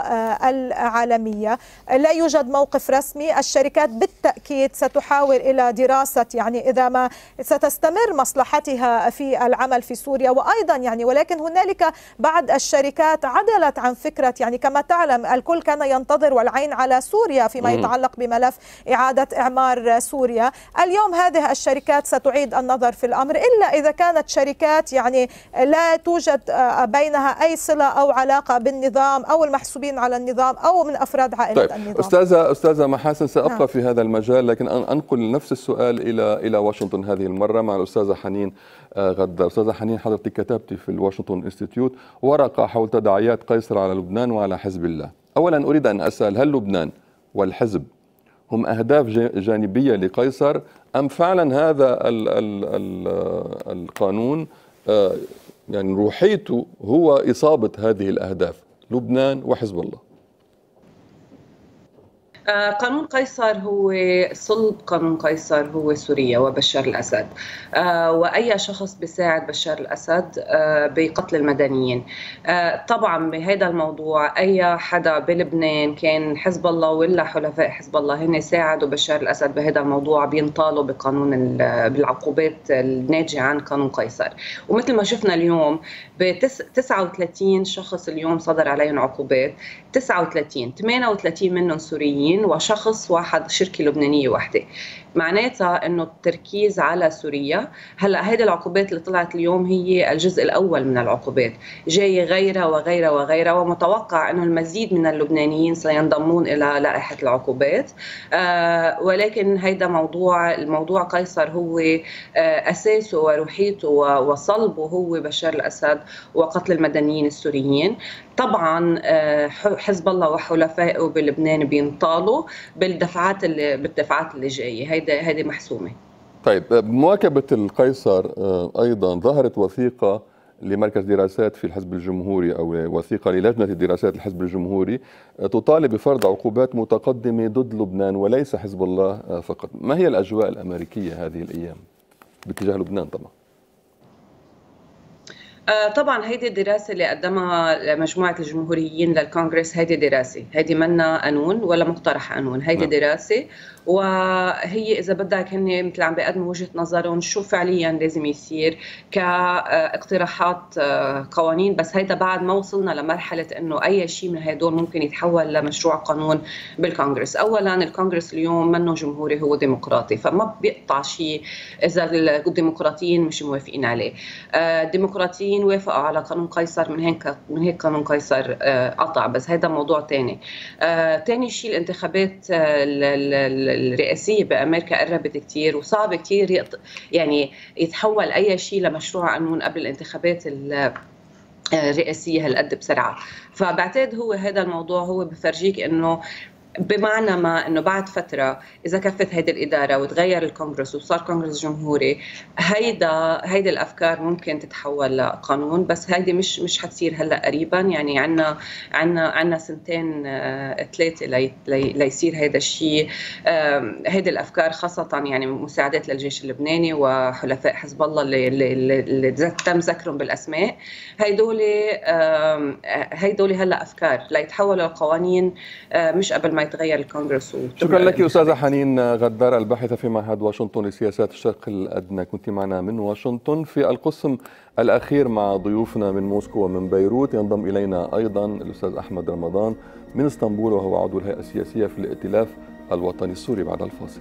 العالمية عالمية لا يوجد موقف رسمي الشركات بالتأكيد ستحاول إلى دراسة يعني إذا ما ستستمر مصلحتها في العمل في سوريا وأيضا يعني ولكن هنالك بعض الشركات عدلت عن فكرة يعني كما تعلم الكل كان ينتظر والعين على سوريا فيما يتعلق بملف إعادة إعمار سوريا اليوم هذه الشركات ستعيد النظر في الأمر إلا إذا كانت شركات يعني لا توجد بينها أي صلة أو علاقة بالنظام أو المحسوبين على النظام أو من افراد عائله طيب. النظام استاذه استاذه محاسن سابقى نعم. في هذا المجال لكن انقل نفس السؤال الى الى واشنطن هذه المره مع الاستاذه حنين آه، غدا استاذه حنين حضرتك كتبتي في الواشنطن انستيتيوت ورقه حول تداعيات قيصر على لبنان وعلى حزب الله اولا اريد ان اسال هل لبنان والحزب هم اهداف جانبيه لقيصر ام فعلا هذا ال ال ال آه، القانون آه، يعني روحيته هو اصابه هذه الاهداف لبنان وحزب الله آه، قانون قيصر هو صلب قانون قيصر هو سوريا وبشار الاسد آه، واي شخص بيساعد بشار الاسد آه، بقتل المدنيين طبعا بهذا الموضوع اي حدا بلبنان كان حزب الله ولا حلفاء حزب الله هن ساعدوا بشار الاسد بهذا الموضوع بينطالوا بقانون بالعقوبات الناتجه عن قانون قيصر ومثل ما شفنا اليوم ب 39 شخص اليوم صدر عليهم عقوبات 39 38 منهم سوريين وشخص واحد شركة لبنانية واحدة معناتها انه التركيز على سوريا هلا هيدي العقوبات اللي طلعت اليوم هي الجزء الاول من العقوبات جاي غيرها وغيرها وغيرها ومتوقع انه المزيد من اللبنانيين سينضمون الى لائحه العقوبات آه، ولكن هيدا موضوع الموضوع قيصر هو آه، اساسه وروحيته وصلبه هو بشار الاسد وقتل المدنيين السوريين طبعا آه، حزب الله وحلفائه بلبنان بينطالوا بالدفعات اللي بالدفعات اللي جايه هيدا هيدي محسومه طيب بمواكبه القيصر آه، ايضا ظهرت وثيقه لمركز دراسات في الحزب الجمهوري او وثيقه للجنه دراسات الحزب الجمهوري آه، تطالب بفرض عقوبات متقدمه ضد لبنان وليس حزب الله آه، فقط، ما هي الاجواء الامريكيه هذه الايام؟ باتجاه لبنان طبعا. آه، طبعا هيدي الدراسة اللي قدمها مجموعة الجمهوريين للكونغرس هيدي دراسة هيدي منا قانون ولا مقترح قانون هيدي نعم. دراسة وهي إذا بدك هن مثل عم بيقدموا وجهة نظرهم شو فعليا لازم يصير كاقتراحات آه، قوانين بس هيدا بعد ما وصلنا لمرحلة إنه أي شيء من هدول ممكن يتحول لمشروع قانون بالكونغرس أولا الكونغرس اليوم منه جمهوري هو ديمقراطي فما بيقطع شيء إذا الديمقراطيين مش موافقين عليه الديمقراطيين آه، مين وافقوا على قانون قيصر من هيك من هيك قانون قيصر آه، قطع بس هذا موضوع ثاني ثاني آه، شيء الانتخابات آه، الرئاسيه بامريكا قربت كثير وصعب كثير يعني يتحول اي شيء لمشروع قانون قبل الانتخابات الرئاسيه هالقد بسرعه فبعتقد هو هذا الموضوع هو بفرجيك انه بمعنى ما انه بعد فتره اذا كفت هيدي الاداره وتغير الكونغرس وصار كونغرس جمهوري هيدا هيدي الافكار ممكن تتحول لقانون بس هيدي مش مش حتصير هلا قريبا يعني عنا عنا عنا سنتين آه، ثلاثه لي ليصير هيدا الشيء هيدي الافكار خاصه يعني مساعدات للجيش اللبناني وحلفاء حزب الله اللي, اللي, اللي تم ذكرهم بالاسماء هيدول آه، هيدول هلا افكار ليتحولوا لقوانين آه، مش قبل ما يتغير الكونغرس شكرا لك استاذه حنين غدار الباحثه في معهد واشنطن لسياسات الشرق الادنى كنت معنا من واشنطن في القسم الاخير مع ضيوفنا من موسكو ومن بيروت ينضم الينا ايضا الاستاذ احمد رمضان من اسطنبول وهو عضو الهيئه السياسيه في الائتلاف الوطني السوري بعد الفاصل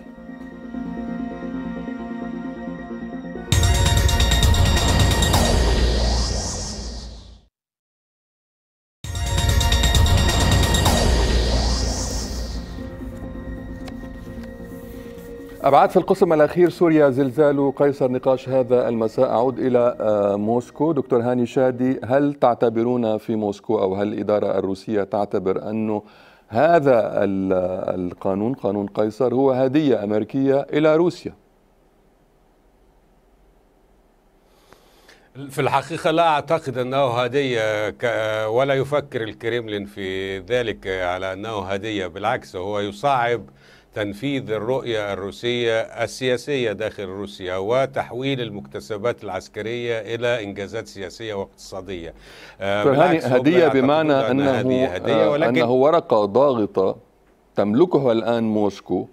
أبعاد في القسم الأخير سوريا زلزال قيصر نقاش هذا المساء أعود إلى آه، موسكو دكتور هاني شادي هل تعتبرون في موسكو أو هل الإدارة الروسية تعتبر أنه هذا القانون قانون قيصر هو هدية أمريكية إلى روسيا في الحقيقة لا أعتقد أنه هدية ولا يفكر الكريملين في ذلك على أنه هدية بالعكس هو يصعب تنفيذ الرؤية الروسية السياسية داخل روسيا وتحويل المكتسبات العسكرية إلى إنجازات سياسية واقتصادية آه، هدية بمعنى أنه, هدية هدية آه، ولكن أنه ورقة ضاغطة تملكها الآن موسكو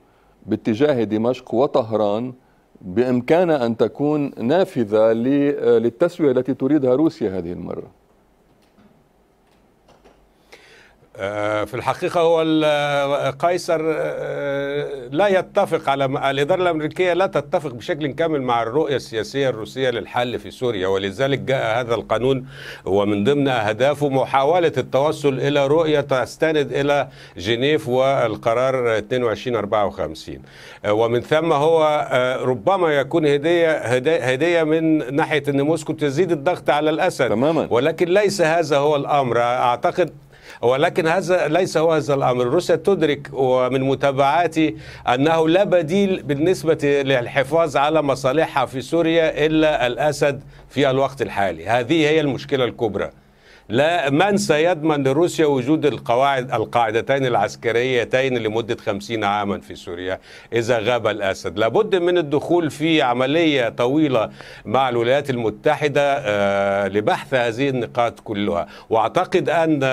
باتجاه دمشق وطهران بإمكانها أن تكون نافذة آه، للتسوية التي تريدها روسيا هذه المرة آه، في الحقيقة هو آه، قيصر آه، لا يتفق على الإدارة الأمريكية لا تتفق بشكل كامل مع الرؤية السياسية الروسية للحل في سوريا ولذلك جاء هذا القانون ومن ضمن أهدافه محاولة التوصل إلى رؤية تستند إلى جنيف والقرار 2254 ومن ثم هو ربما يكون هدية هدية من ناحية أن موسكو تزيد الضغط على الأسد تماما ولكن ليس هذا هو الأمر أعتقد ولكن هذا ليس هو هذا الأمر روسيا تدرك ومن متابعاتي أنه لا بديل بالنسبة للحفاظ على مصالحها في سوريا إلا الأسد في الوقت الحالي هذه هي المشكلة الكبرى لا من سيضمن لروسيا وجود القواعد القاعدتين العسكريتين لمدة خمسين عاما في سوريا إذا غاب الأسد لابد من الدخول في عملية طويلة مع الولايات المتحدة آه، لبحث هذه النقاط كلها وأعتقد أن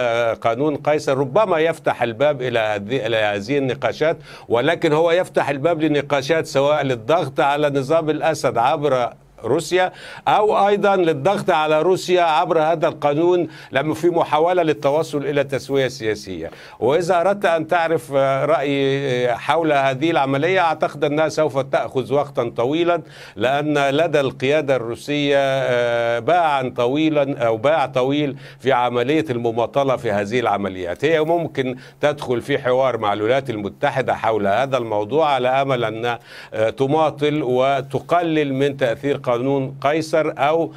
قانون قيصر ربما يفتح الباب إلى هذه النقاشات ولكن هو يفتح الباب لنقاشات سواء للضغط على نظام الأسد عبر روسيا أو أيضا للضغط على روسيا عبر هذا القانون لما في محاولة للتوصل إلى تسوية سياسية وإذا أردت أن تعرف رأيي حول هذه العملية أعتقد أنها سوف تأخذ وقتا طويلا لأن لدى القيادة الروسية آه، باعا طويلا أو باع طويل في عملية المماطلة في هذه العمليات هي ممكن تدخل في حوار مع الولايات المتحدة حول هذا الموضوع على أمل أن آه، تماطل وتقلل من تأثير قانون قانون قيصر او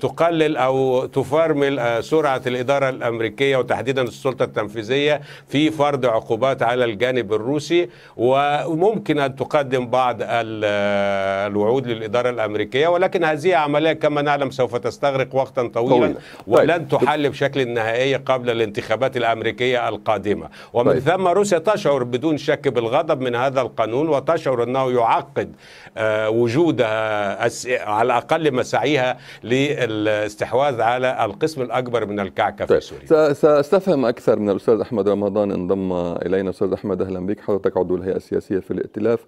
تقلل او تفرمل آه، سرعه الاداره الامريكيه وتحديدا السلطه التنفيذيه في فرض عقوبات على الجانب الروسي وممكن ان تقدم بعض آه، الوعود للاداره الامريكيه ولكن هذه عمليه كما نعلم سوف تستغرق وقتا طويلا طيب. ولن تحل بشكل نهائي قبل الانتخابات الامريكيه القادمه ومن طيب. ثم روسيا تشعر بدون شك بالغضب من هذا القانون وتشعر انه يعقد آه، وجودها بس على الاقل مساعيها للاستحواذ على القسم الاكبر من الكعكه في طيب. سوريا ساستفهم اكثر من الاستاذ احمد رمضان انضم الينا استاذ احمد اهلا بك حضرتك عضو الهيئه السياسيه في الائتلاف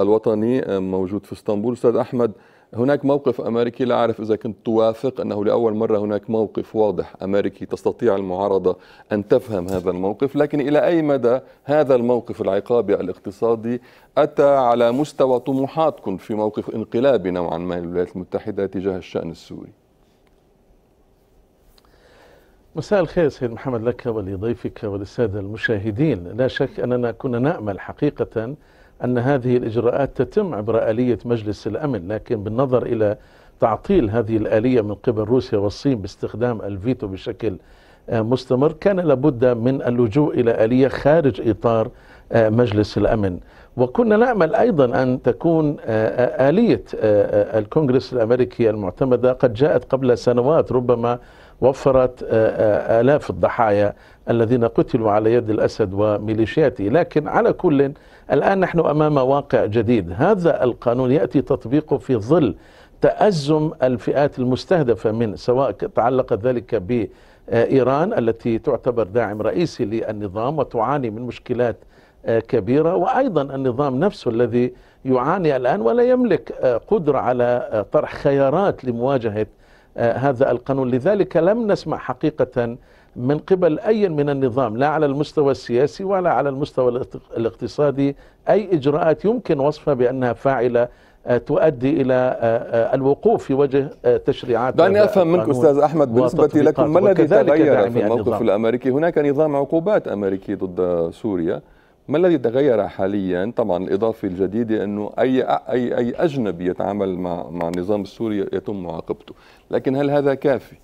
الوطني موجود في اسطنبول استاذ احمد هناك موقف أمريكي لا أعرف إذا كنت توافق أنه لأول مرة هناك موقف واضح أمريكي تستطيع المعارضة أن تفهم هذا الموقف لكن إلى أي مدى هذا الموقف العقابي الاقتصادي أتى على مستوى طموحاتكم في موقف انقلابي نوعا ما للولايات المتحدة تجاه الشأن السوري مساء الخير سيد محمد لك ولضيفك وللسادة المشاهدين لا شك أننا كنا نأمل حقيقة أن هذه الإجراءات تتم عبر آلية مجلس الأمن لكن بالنظر إلى تعطيل هذه الآلية من قبل روسيا والصين باستخدام الفيتو بشكل آه، مستمر كان لابد من اللجوء إلى آلية خارج إطار آه، مجلس الأمن وكنا نأمل أيضا أن تكون آه، آلية الكونغرس الأمريكي المعتمدة قد جاءت قبل سنوات ربما وفرت آلاف الضحايا الذين قتلوا على يد الأسد وميليشياته لكن على كل الآن نحن أمام واقع جديد هذا القانون يأتي تطبيقه في ظل تأزم الفئات المستهدفة من سواء تعلق ذلك بإيران التي تعتبر داعم رئيسي للنظام وتعاني من مشكلات آه، كبيرة وأيضا النظام نفسه الذي يعاني الآن ولا يملك آه، قدرة على آه، طرح خيارات لمواجهة هذا القانون لذلك لم نسمع حقيقة من قبل أي من النظام لا على المستوى السياسي ولا على المستوى الاقتصادي أي إجراءات يمكن وصفها بأنها فاعلة آه، تؤدي الى آه، آه، الوقوف في وجه تشريعات دعني افهم منك استاذ احمد بالنسبه لكم ما الذي تغير في الموقف النظام. الامريكي؟ هناك نظام عقوبات امريكي ضد سوريا ما الذي تغير حاليا؟ طبعا الاضافه الجديده انه اي اي اي اجنبي يتعامل مع مع النظام السوري يتم معاقبته، لكن هل هذا كافي؟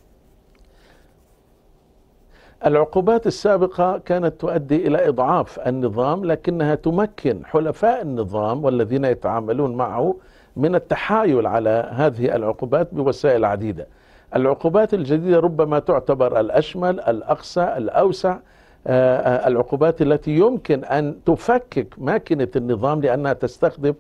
العقوبات السابقة كانت تؤدي إلى إضعاف النظام لكنها تمكن حلفاء النظام والذين يتعاملون معه من التحايل على هذه العقوبات بوسائل عديدة العقوبات الجديدة ربما تعتبر الأشمل الأقصى الأوسع آه، آه، العقوبات التي يمكن أن تفكك ماكنة النظام لأنها تستخدم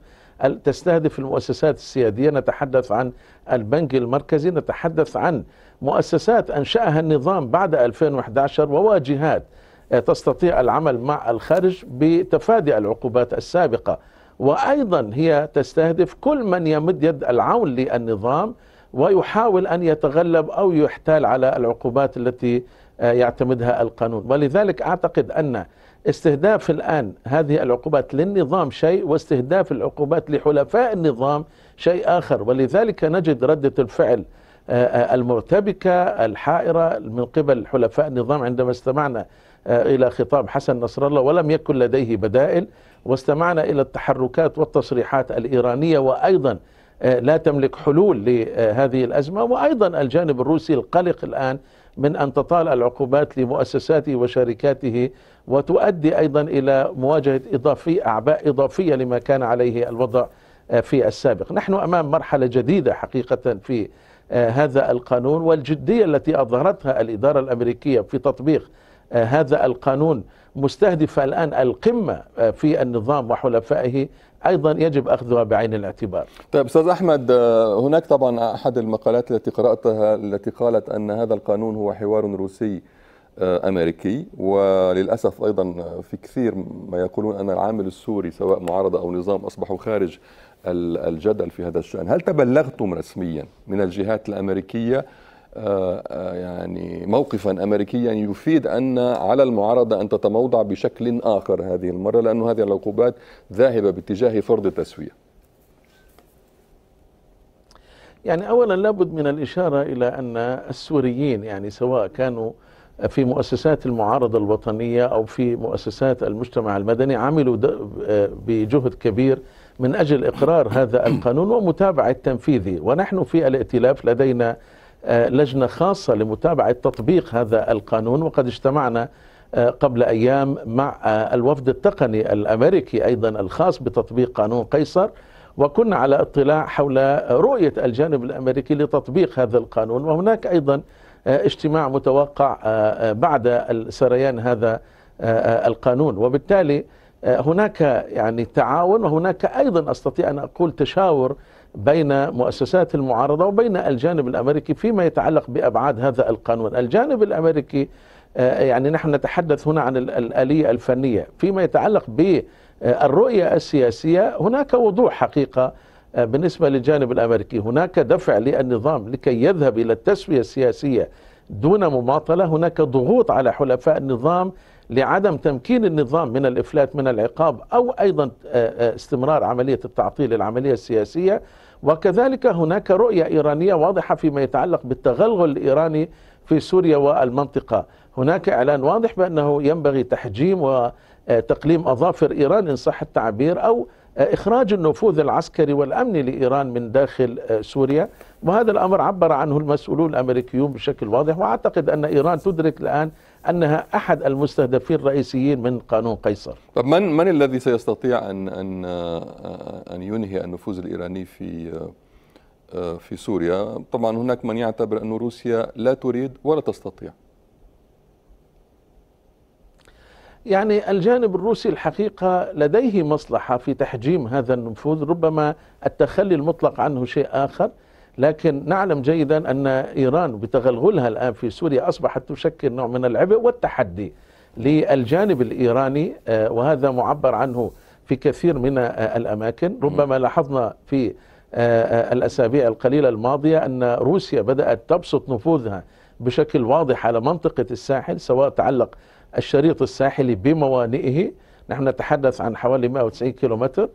تستهدف المؤسسات السيادية نتحدث عن البنك المركزي نتحدث عن مؤسسات أنشأها النظام بعد 2011 وواجهات آه، تستطيع العمل مع الخارج بتفادي العقوبات السابقة وأيضا هي تستهدف كل من يمد يد العون للنظام ويحاول أن يتغلب أو يحتال على العقوبات التي آه، يعتمدها القانون ولذلك أعتقد أن استهداف الآن هذه العقوبات للنظام شيء واستهداف العقوبات لحلفاء النظام شيء آخر ولذلك نجد ردة الفعل آه، آه، المرتبكة الحائرة من قبل حلفاء النظام عندما استمعنا آه، إلى خطاب حسن نصر الله ولم يكن لديه بدائل واستمعنا إلى التحركات والتصريحات الإيرانية وأيضا لا تملك حلول لهذه الأزمة وأيضا الجانب الروسي القلق الآن من أن تطال العقوبات لمؤسساته وشركاته وتؤدي أيضا إلى مواجهة إضافي أعباء إضافية لما كان عليه الوضع في السابق نحن أمام مرحلة جديدة حقيقة في آه، هذا القانون والجدية التي أظهرتها الإدارة الأمريكية في تطبيق آه، هذا القانون مستهدفة الآن القمة آه، في النظام وحلفائه أيضا يجب أخذها بعين الاعتبار طيب أستاذ أحمد هناك طبعا أحد المقالات التي قرأتها التي قالت أن هذا القانون هو حوار روسي امريكي وللاسف ايضا في كثير ما يقولون ان العامل السوري سواء معارضه او نظام اصبحوا خارج الجدل في هذا الشأن هل تبلغتم رسميا من الجهات الأمريكية آه، آه، يعني موقفا أمريكيا يفيد أن على المعارضة أن تتموضع بشكل آخر هذه المرة لأن هذه العقوبات ذاهبة باتجاه فرض التسوية يعني أولا لابد من الإشارة إلى أن السوريين يعني سواء كانوا في مؤسسات المعارضة الوطنية أو في مؤسسات المجتمع المدني عملوا آه، بجهد كبير من أجل إقرار هذا القانون ومتابعة تنفيذه ونحن في الائتلاف لدينا آه، لجنة خاصة لمتابعة تطبيق هذا القانون وقد اجتمعنا آه، قبل أيام مع آه، الوفد التقني الأمريكي أيضا الخاص بتطبيق قانون قيصر وكنا على اطلاع حول رؤية الجانب الأمريكي لتطبيق هذا القانون وهناك أيضا اجتماع متوقع بعد سريان هذا القانون وبالتالي آه، هناك يعني تعاون وهناك أيضا أستطيع أن أقول تشاور بين مؤسسات المعارضة وبين الجانب الأمريكي فيما يتعلق بأبعاد هذا القانون الجانب الأمريكي آه، يعني نحن نتحدث هنا عن الآلية الفنية فيما يتعلق بالرؤية السياسية هناك وضوح حقيقة آه، بالنسبة للجانب الأمريكي هناك دفع للنظام لكي يذهب إلى التسوية السياسية دون مماطلة هناك ضغوط على حلفاء النظام لعدم تمكين النظام من الإفلات من العقاب أو أيضا آه، آه، استمرار عملية التعطيل العملية السياسية وكذلك هناك رؤية إيرانية واضحة فيما يتعلق بالتغلغل الإيراني في سوريا والمنطقة هناك إعلان واضح بأنه ينبغي تحجيم وتقليم آه، أظافر إيران إن صح التعبير أو إخراج النفوذ العسكري والأمني لإيران من داخل سوريا وهذا الأمر عبر عنه المسؤولون الأمريكيون بشكل واضح وأعتقد أن إيران تدرك الآن انها احد المستهدفين الرئيسيين من قانون قيصر. طب من من الذي سيستطيع ان ان ان ينهي النفوذ الايراني في في سوريا؟ طبعا هناك من يعتبر ان روسيا لا تريد ولا تستطيع. يعني الجانب الروسي الحقيقة لديه مصلحة في تحجيم هذا النفوذ ربما التخلي المطلق عنه شيء آخر لكن نعلم جيدا أن إيران بتغلغلها الآن في سوريا أصبحت تشكل نوع من العبء والتحدي للجانب الإيراني آه، وهذا معبر عنه في كثير من آه، الأماكن ربما لاحظنا في آه، الأسابيع القليلة الماضية أن روسيا بدأت تبسط نفوذها بشكل واضح على منطقة الساحل سواء تعلق الشريط الساحلي بموانئه نحن نتحدث عن حوالي 190 كيلومتر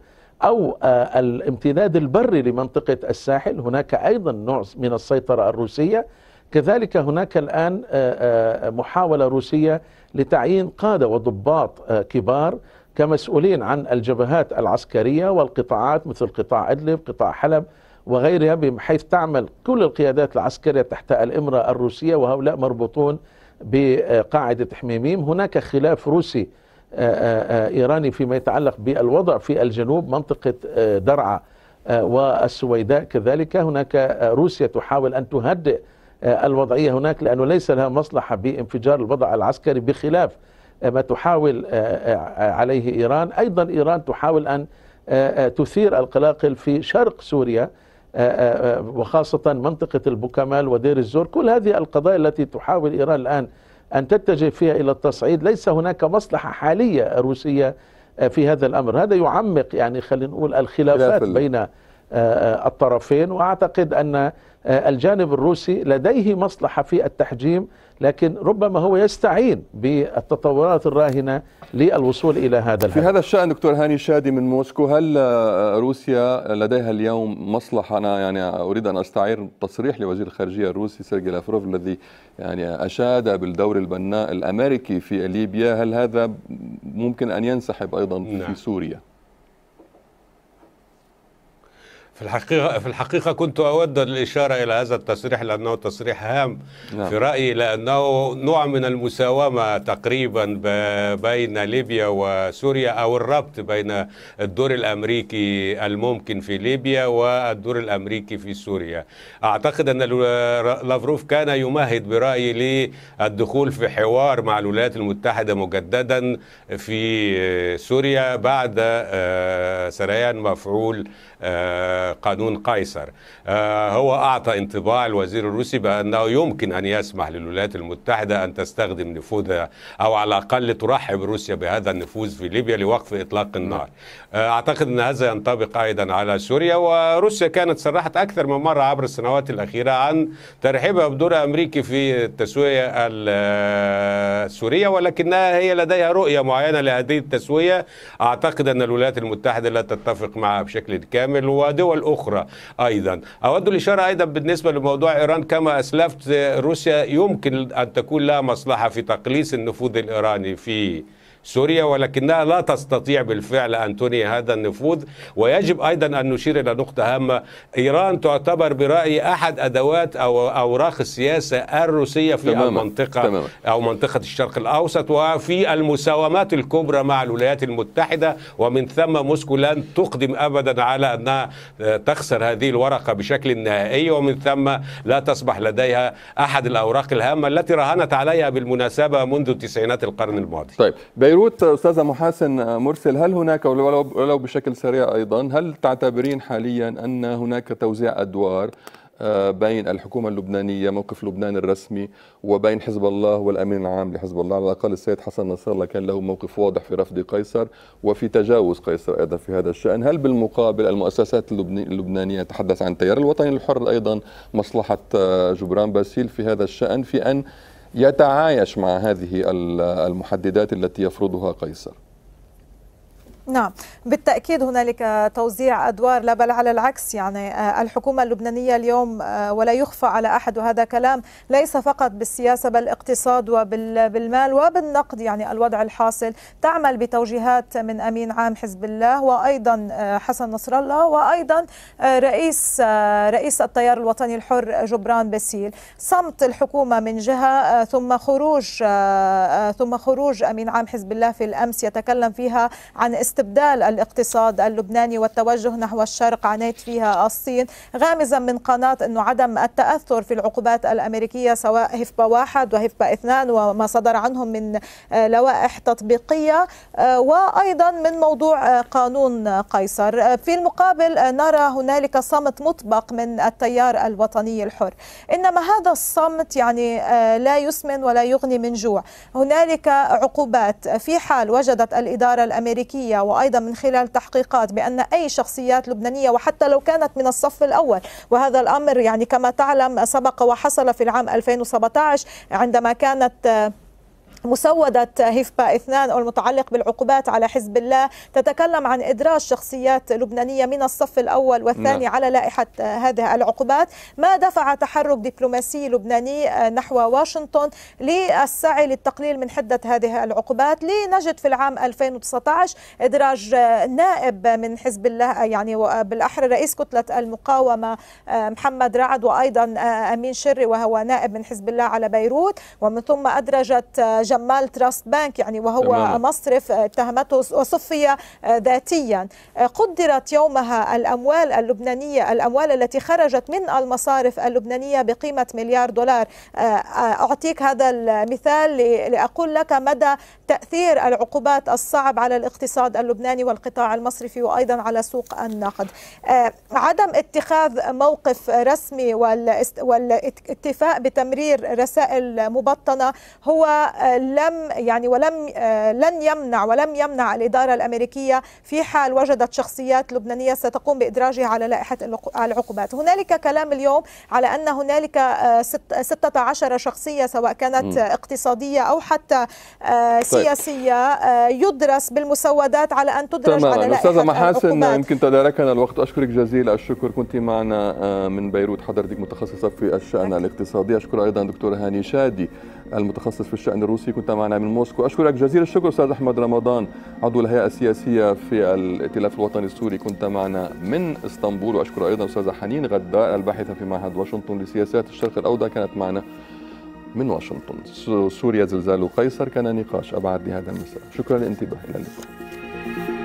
أو آه، الامتداد البري لمنطقة الساحل هناك أيضا نوع من السيطرة الروسية كذلك هناك الآن آه، آه، محاولة روسية لتعيين قادة وضباط كبار كمسؤولين عن الجبهات العسكرية والقطاعات مثل قطاع إدلب قطاع حلب وغيرها بحيث تعمل كل القيادات العسكرية تحت الإمرة الروسية وهؤلاء مربوطون بقاعدة حميميم هناك خلاف روسي آه، آه، آه، إيراني فيما يتعلق بالوضع في الجنوب منطقة درعا والسويداء كذلك هناك روسيا تحاول أن تهدئ الوضعية هناك لأنه ليس لها مصلحة بانفجار الوضع العسكري بخلاف ما تحاول عليه إيران أيضا إيران تحاول أن تثير القلاقل في شرق سوريا وخاصة منطقة البوكمال ودير الزور كل هذه القضايا التي تحاول إيران الآن أن تتجه فيها إلى التصعيد ليس هناك مصلحة حالية روسية آه، في هذا الأمر هذا يعمق يعني خلينا نقول الخلافات بين آه، آه، الطرفين وأعتقد أن الجانب الروسي لديه مصلحة في التحجيم لكن ربما هو يستعين بالتطورات الراهنة للوصول إلى هذا الهدف في هذا الشأن دكتور هاني شادي من موسكو هل روسيا لديها اليوم مصلحة أنا يعني أريد أن أستعير تصريح لوزير الخارجية الروسي سيرجي لافروف الذي يعني أشاد بالدور البناء الأمريكي في ليبيا هل هذا ممكن أن ينسحب أيضا نعم. في سوريا في الحقيقة في الحقيقة كنت أود الإشارة إلى هذا التصريح لأنه تصريح هام نعم. في رأيي لأنه نوع من المساومة تقريبا بين ليبيا وسوريا أو الربط بين الدور الأمريكي الممكن في ليبيا والدور الأمريكي في سوريا أعتقد أن لافروف كان يمهد برأيي للدخول في حوار مع الولايات المتحدة مجددا في سوريا بعد آه، سريان مفعول آه، قانون قيصر آه، هو أعطى انطباع الوزير الروسي بأنه يمكن أن يسمح للولايات المتحدة أن تستخدم نفوذها أو على الأقل ترحب روسيا بهذا النفوذ في ليبيا لوقف إطلاق النار آه، أعتقد أن هذا ينطبق أيضا على سوريا وروسيا كانت صرحت أكثر من مرة عبر السنوات الأخيرة عن ترحيبها بدور أمريكي في التسوية السورية ولكنها هي لديها رؤية معينة لهذه التسوية أعتقد أن الولايات المتحدة لا تتفق معها بشكل كامل كامل ودول أخرى أيضا أود الإشارة أيضا بالنسبة لموضوع إيران كما أسلفت روسيا يمكن أن تكون لها مصلحة في تقليص النفوذ الإيراني في سوريا ولكنها لا تستطيع بالفعل أن تنهي هذا النفوذ ويجب أيضا أن نشير إلى نقطة هامة إيران تعتبر برأيي أحد أدوات أو أوراق السياسة الروسية في تماما. المنطقة تماما. أو منطقة الشرق الأوسط وفي المساومات الكبرى مع الولايات المتحدة ومن ثم موسكو لن تقدم أبدا على أنها تخسر هذه الورقة بشكل نهائي ومن ثم لا تصبح لديها أحد الأوراق الهامة التي راهنت عليها بالمناسبة منذ تسعينات القرن الماضي طيب بيروت استاذه محاسن مرسل هل هناك ولو بشكل سريع ايضا هل تعتبرين حاليا ان هناك توزيع ادوار آه، بين الحكومة اللبنانية موقف لبنان الرسمي وبين حزب الله والأمين العام لحزب الله على الأقل السيد حسن نصر الله كان له موقف واضح في رفض قيصر وفي تجاوز قيصر أيضا في هذا الشأن هل بالمقابل المؤسسات اللبنانية تحدث عن التيار الوطني الحر أيضا مصلحة آه، جبران باسيل في هذا الشأن في أن يتعايش مع هذه المحددات التي يفرضها قيصر نعم بالتأكيد هنالك توزيع أدوار لا بل على العكس يعني آه، الحكومة اللبنانية اليوم آه، ولا يخفى على أحد وهذا كلام ليس فقط بالسياسة بل اقتصاد وبالمال وبالنقد يعني الوضع الحاصل تعمل بتوجيهات من أمين عام حزب الله وأيضا آه، حسن نصر الله وأيضا رئيس رئيس التيار الوطني الحر جبران باسيل صمت الحكومة من جهة ثم خروج ثم خروج أمين عام حزب الله في الأمس يتكلم فيها عن است استبدال الاقتصاد اللبناني والتوجه نحو الشرق عانيت فيها الصين غامزا من قناة أنه عدم التأثر في العقوبات الأمريكية سواء هفبة واحد وهفبة اثنان وما صدر عنهم من آه، لوائح تطبيقية آه، وأيضا من موضوع آه، قانون قيصر في المقابل نرى هنالك صمت مطبق من التيار الوطني الحر إنما هذا الصمت يعني لا يسمن ولا يغني من جوع هنالك عقوبات في حال وجدت الإدارة الأمريكية وأيضا من خلال تحقيقات بأن أي شخصيات لبنانية وحتى لو كانت من الصف الأول وهذا الأمر يعني كما تعلم سبق وحصل في العام 2017 عندما كانت مسودة هيفبا اثنان المتعلق بالعقوبات على حزب الله تتكلم عن إدراج شخصيات لبنانية من الصف الأول والثاني لا. نعم. على لائحة هذه العقوبات ما دفع تحرك دبلوماسي لبناني نحو واشنطن للسعي للتقليل من حدة هذه العقوبات لنجد في العام 2019 إدراج نائب من حزب الله يعني بالأحرى رئيس كتلة المقاومة آه، محمد رعد وأيضا آه، أمين شري وهو نائب من حزب الله على بيروت ومن ثم أدرجت جمال تراست بانك يعني وهو تمام. مصرف آه، اتهمته وصفي آه، ذاتيا آه، قدرت يومها الأموال اللبنانية الأموال التي خرجت من المصارف اللبنانية بقيمة مليار دولار أعطيك هذا المثال لأقول لك مدى تأثير العقوبات الصعب على الاقتصاد اللبناني والقطاع المصرفي وأيضا على سوق النقد عدم اتخاذ موقف رسمي والاتفاق بتمرير رسائل مبطنة هو لم يعني ولم آه، لن يمنع ولم يمنع الإدارة الأمريكية في حال وجدت شخصيات لبنانية ستقوم بإدراجها على لائحة العقوبات هنالك كلام اليوم على أن هنالك 16 آه، شخصية سواء كانت م. اقتصادية أو حتى آه، طيب. سياسية يدرس بالمسودات على أن تدرج تمام. على لائحة أستاذة محاسن يمكن تداركنا الوقت أشكرك جزيل الشكر كنت معنا من بيروت حضرتك متخصصة في الشأن الاقتصادي أشكر أيضا دكتور هاني شادي المتخصص في الشأن الروسي كنت معنا من موسكو أشكرك جزيل الشكر أستاذ أحمد رمضان عضو الهيئة السياسية في الائتلاف الوطني السوري كنت معنا من اسطنبول وأشكر أيضا أستاذة حنين غداء الباحثة في معهد واشنطن لسياسات الشرق الأوضى كانت معنا من واشنطن سوريا زلزال قيصر كان نقاش أبعد لهذا المساء شكرا للانتباه إلى اللقاء